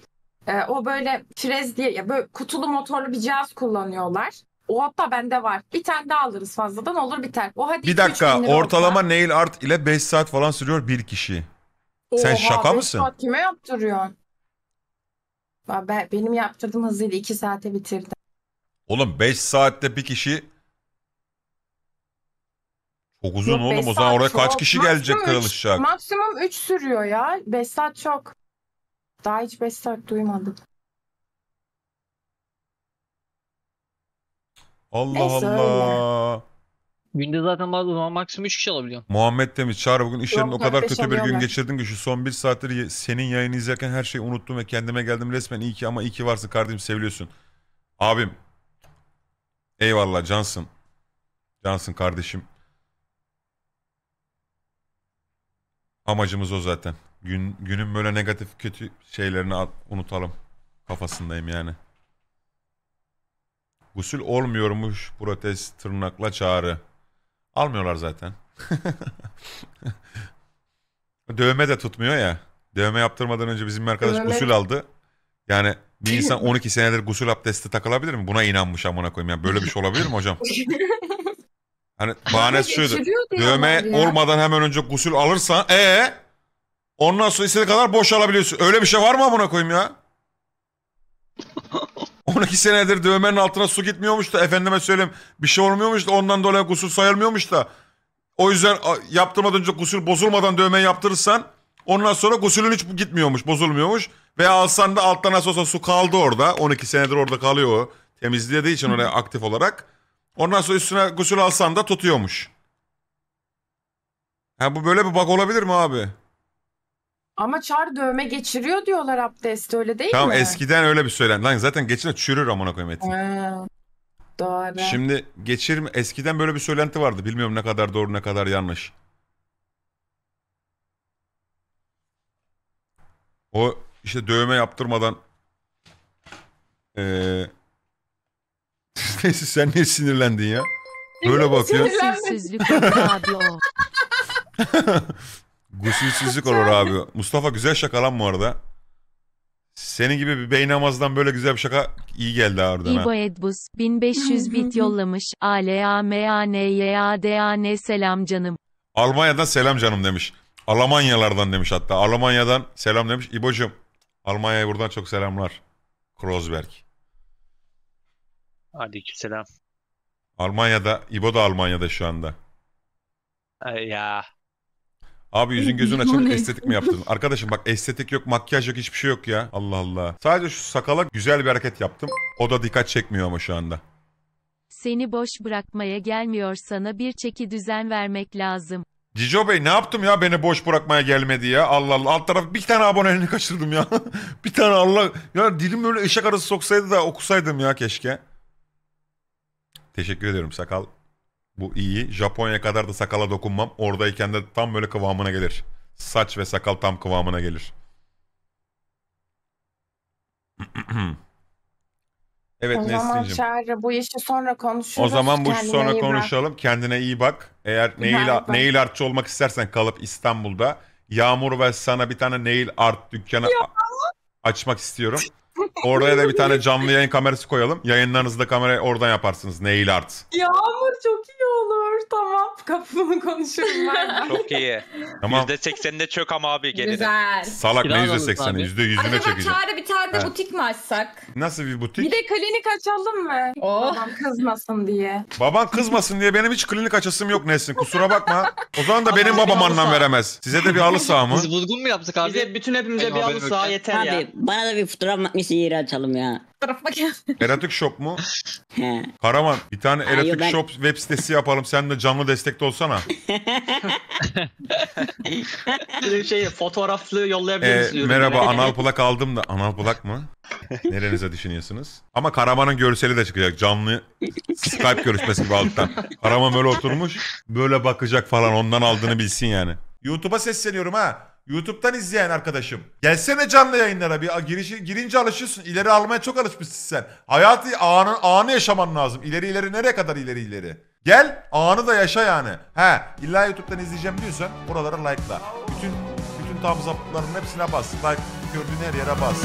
e, o böyle frez diye ya böyle kutulu motorlu bir cihaz kullanıyorlar. O hatta bende var. Bir tane daha alırız fazladan olur biter. O hadi Bir dakika ortalama olsa. nail art ile 5 saat falan sürüyor bir kişi. Sen şaka beş mısın? saat Kime yaptırıyorsun? Ben, benim yaptırdığım hızıyla 2 saate bitirdim. Oğlum 5 saatte bir kişi çok uzun Yok, beş oğlum o zaman saat oraya kaç kişi gelecek Maksimum üç- kırılışacak? Maksimum 3 sürüyor ya. 5 saat çok. Daha hiç 5 saat duymadım. Allah Neyse, öyle. Allah. Günde zaten bazı zaman maksimum 3 kişi alabiliyorsun. Muhammed demiş çağır bugün iş yerinde o kadar kötü bir gün geçirdin ki şu son bir saattir senin yayını izlerken her şeyi unuttum ve kendime geldim resmen iyi ki ama iyi ki varsın kardeşim seviyorsun. Abim eyvallah cansın. Cansın kardeşim. Amacımız o zaten. Gün, günün böyle negatif kötü şeylerini at- unutalım kafasındayım yani. Gusül olmuyormuş protest tırnakla çağrı. Almıyorlar zaten. Dövme de tutmuyor ya. Dövme yaptırmadan önce bizim arkadaş Dövme- gusül aldı. Yani bir insan 12 senedir gusül abdesti takılabilir mi? Buna inanmış amına koyayım. Yani böyle bir şey olabilir mi hocam? Hani bahanesi şuydu. Dövme olmadan hemen önce gusül alırsan ee ondan sonra istediği kadar boş alabiliyorsun. Öyle bir şey var mı amına koyayım ya? 12 senedir dövmenin altına su gitmiyormuş da efendime söyleyeyim bir şey olmuyormuş da ondan dolayı kusur sayılmıyormuş da. O yüzden a, yaptırmadan önce kusur bozulmadan dövme yaptırırsan ondan sonra kusurun hiç gitmiyormuş bozulmuyormuş. Veya alsan da alttan nasıl olsa su kaldı orada 12 senedir orada kalıyor o temizlediği için oraya aktif olarak. Ondan sonra üstüne kusur alsan da tutuyormuş. Ha bu böyle bir bak olabilir mi abi? Ama çar dövme geçiriyor diyorlar abdest öyle değil Tamam mi? eskiden öyle bir söylen. Lan zaten geçince çürür amına koyayım etin. Ha, doğru. Şimdi geçirme eskiden böyle bir söylenti vardı. Bilmiyorum ne kadar doğru ne kadar yanlış. O işte dövme yaptırmadan eee Neyse sen niye sinirlendin ya? Böyle bakıyor. Sinirlenmedim. Sessizlik abi o. Gusülsüzlük olur abi. Mustafa güzel şaka lan bu arada. Senin gibi bir beynamazdan böyle güzel bir şaka iyi geldi harbiden ha. İbo Edbus 1500 bit yollamış. A L A M A N Y A D A N selam canım. Almanya'dan selam canım demiş. Almanyalardan demiş hatta. Almanya'dan selam demiş. İbo'cum Almanya'ya buradan çok selamlar. Krosberg. Aleykümselam. Almanya'da, İbo da Almanya'da şu anda. Ya Abi yüzün gözün açık estetik mi yaptın? Arkadaşım bak estetik yok, makyaj yok, hiçbir şey yok ya. Allah Allah. Sadece şu sakala güzel bir hareket yaptım. O da dikkat çekmiyor ama şu anda. Seni boş bırakmaya gelmiyor sana bir çeki düzen vermek lazım. Cico Bey ne yaptım ya beni boş bırakmaya gelmedi ya. Allah Allah. Alt taraf bir tane aboneliğini kaçırdım ya. bir tane Allah. Ya dilim böyle ışık arası soksaydı da okusaydım ya keşke. Teşekkür ediyorum sakal. Bu iyi. Japonya kadar da sakala dokunmam. Oradayken de tam böyle kıvamına gelir. Saç ve sakal tam kıvamına gelir. Evet o zaman Çağrı bu işi sonra konuşuruz. O zaman bu işi sonra iyi bak. konuşalım. Kendine iyi bak. Eğer nail, bak. nail artçı olmak istersen kalıp İstanbul'da Yağmur ve sana bir tane nail art dükkanı a- açmak istiyorum. Oraya da bir tane canlı yayın kamerası koyalım. Yayınlarınızı da kamera oradan yaparsınız. Nail art. Yağmur çok iyi olur. Tamam. Kapımı konuşurum ben. Çok iyi. Tamam. %80'inde çök ama abi gelin. Güzel. Salak ne Kira alırız %80'i? abi. %100'üne Acaba çekeceğim. çağrı bir tane de butik mi açsak? Nasıl bir butik? Bir de klinik açalım mı? Oh. Babam kızmasın diye. Baban kızmasın diye benim hiç klinik açasım yok Nesin. Kusura bakma. O zaman da benim babam ya, anlam veremez. Size de bir halı saha mı? Biz vurgun mu yaptık abi? Bize bütün hepimize bir haberim halı saha ya. yeter ya. Abi bana da bir fotoğraf makinesi şehir açalım ya. Erotik shop mu? He. Karaman bir tane Ay, erotik ben- shop web sitesi yapalım. Sen de canlı destekte olsana. Böyle şey fotoğraflı yollayabilir Ee, misin? merhaba anal plak aldım da. Anal plak mı? Nerenize düşünüyorsunuz? Ama Karaman'ın görseli de çıkacak. Canlı Skype görüşmesi gibi alttan. Karaman böyle oturmuş. Böyle bakacak falan ondan aldığını bilsin yani. YouTube'a sesleniyorum ha. YouTube'dan izleyen arkadaşım. Gelsene canlı yayınlara bir girişi, girince alışıyorsun. İleri almaya çok alışmışsın sen. Hayatı anı, anı yaşaman lazım. İleri ileri nereye kadar ileri ileri. Gel anı da yaşa yani. He illa YouTube'dan izleyeceğim diyorsan oralara like'la. Bütün bütün thumbs up'ların hepsine bas. Like gördüğün her yere bas.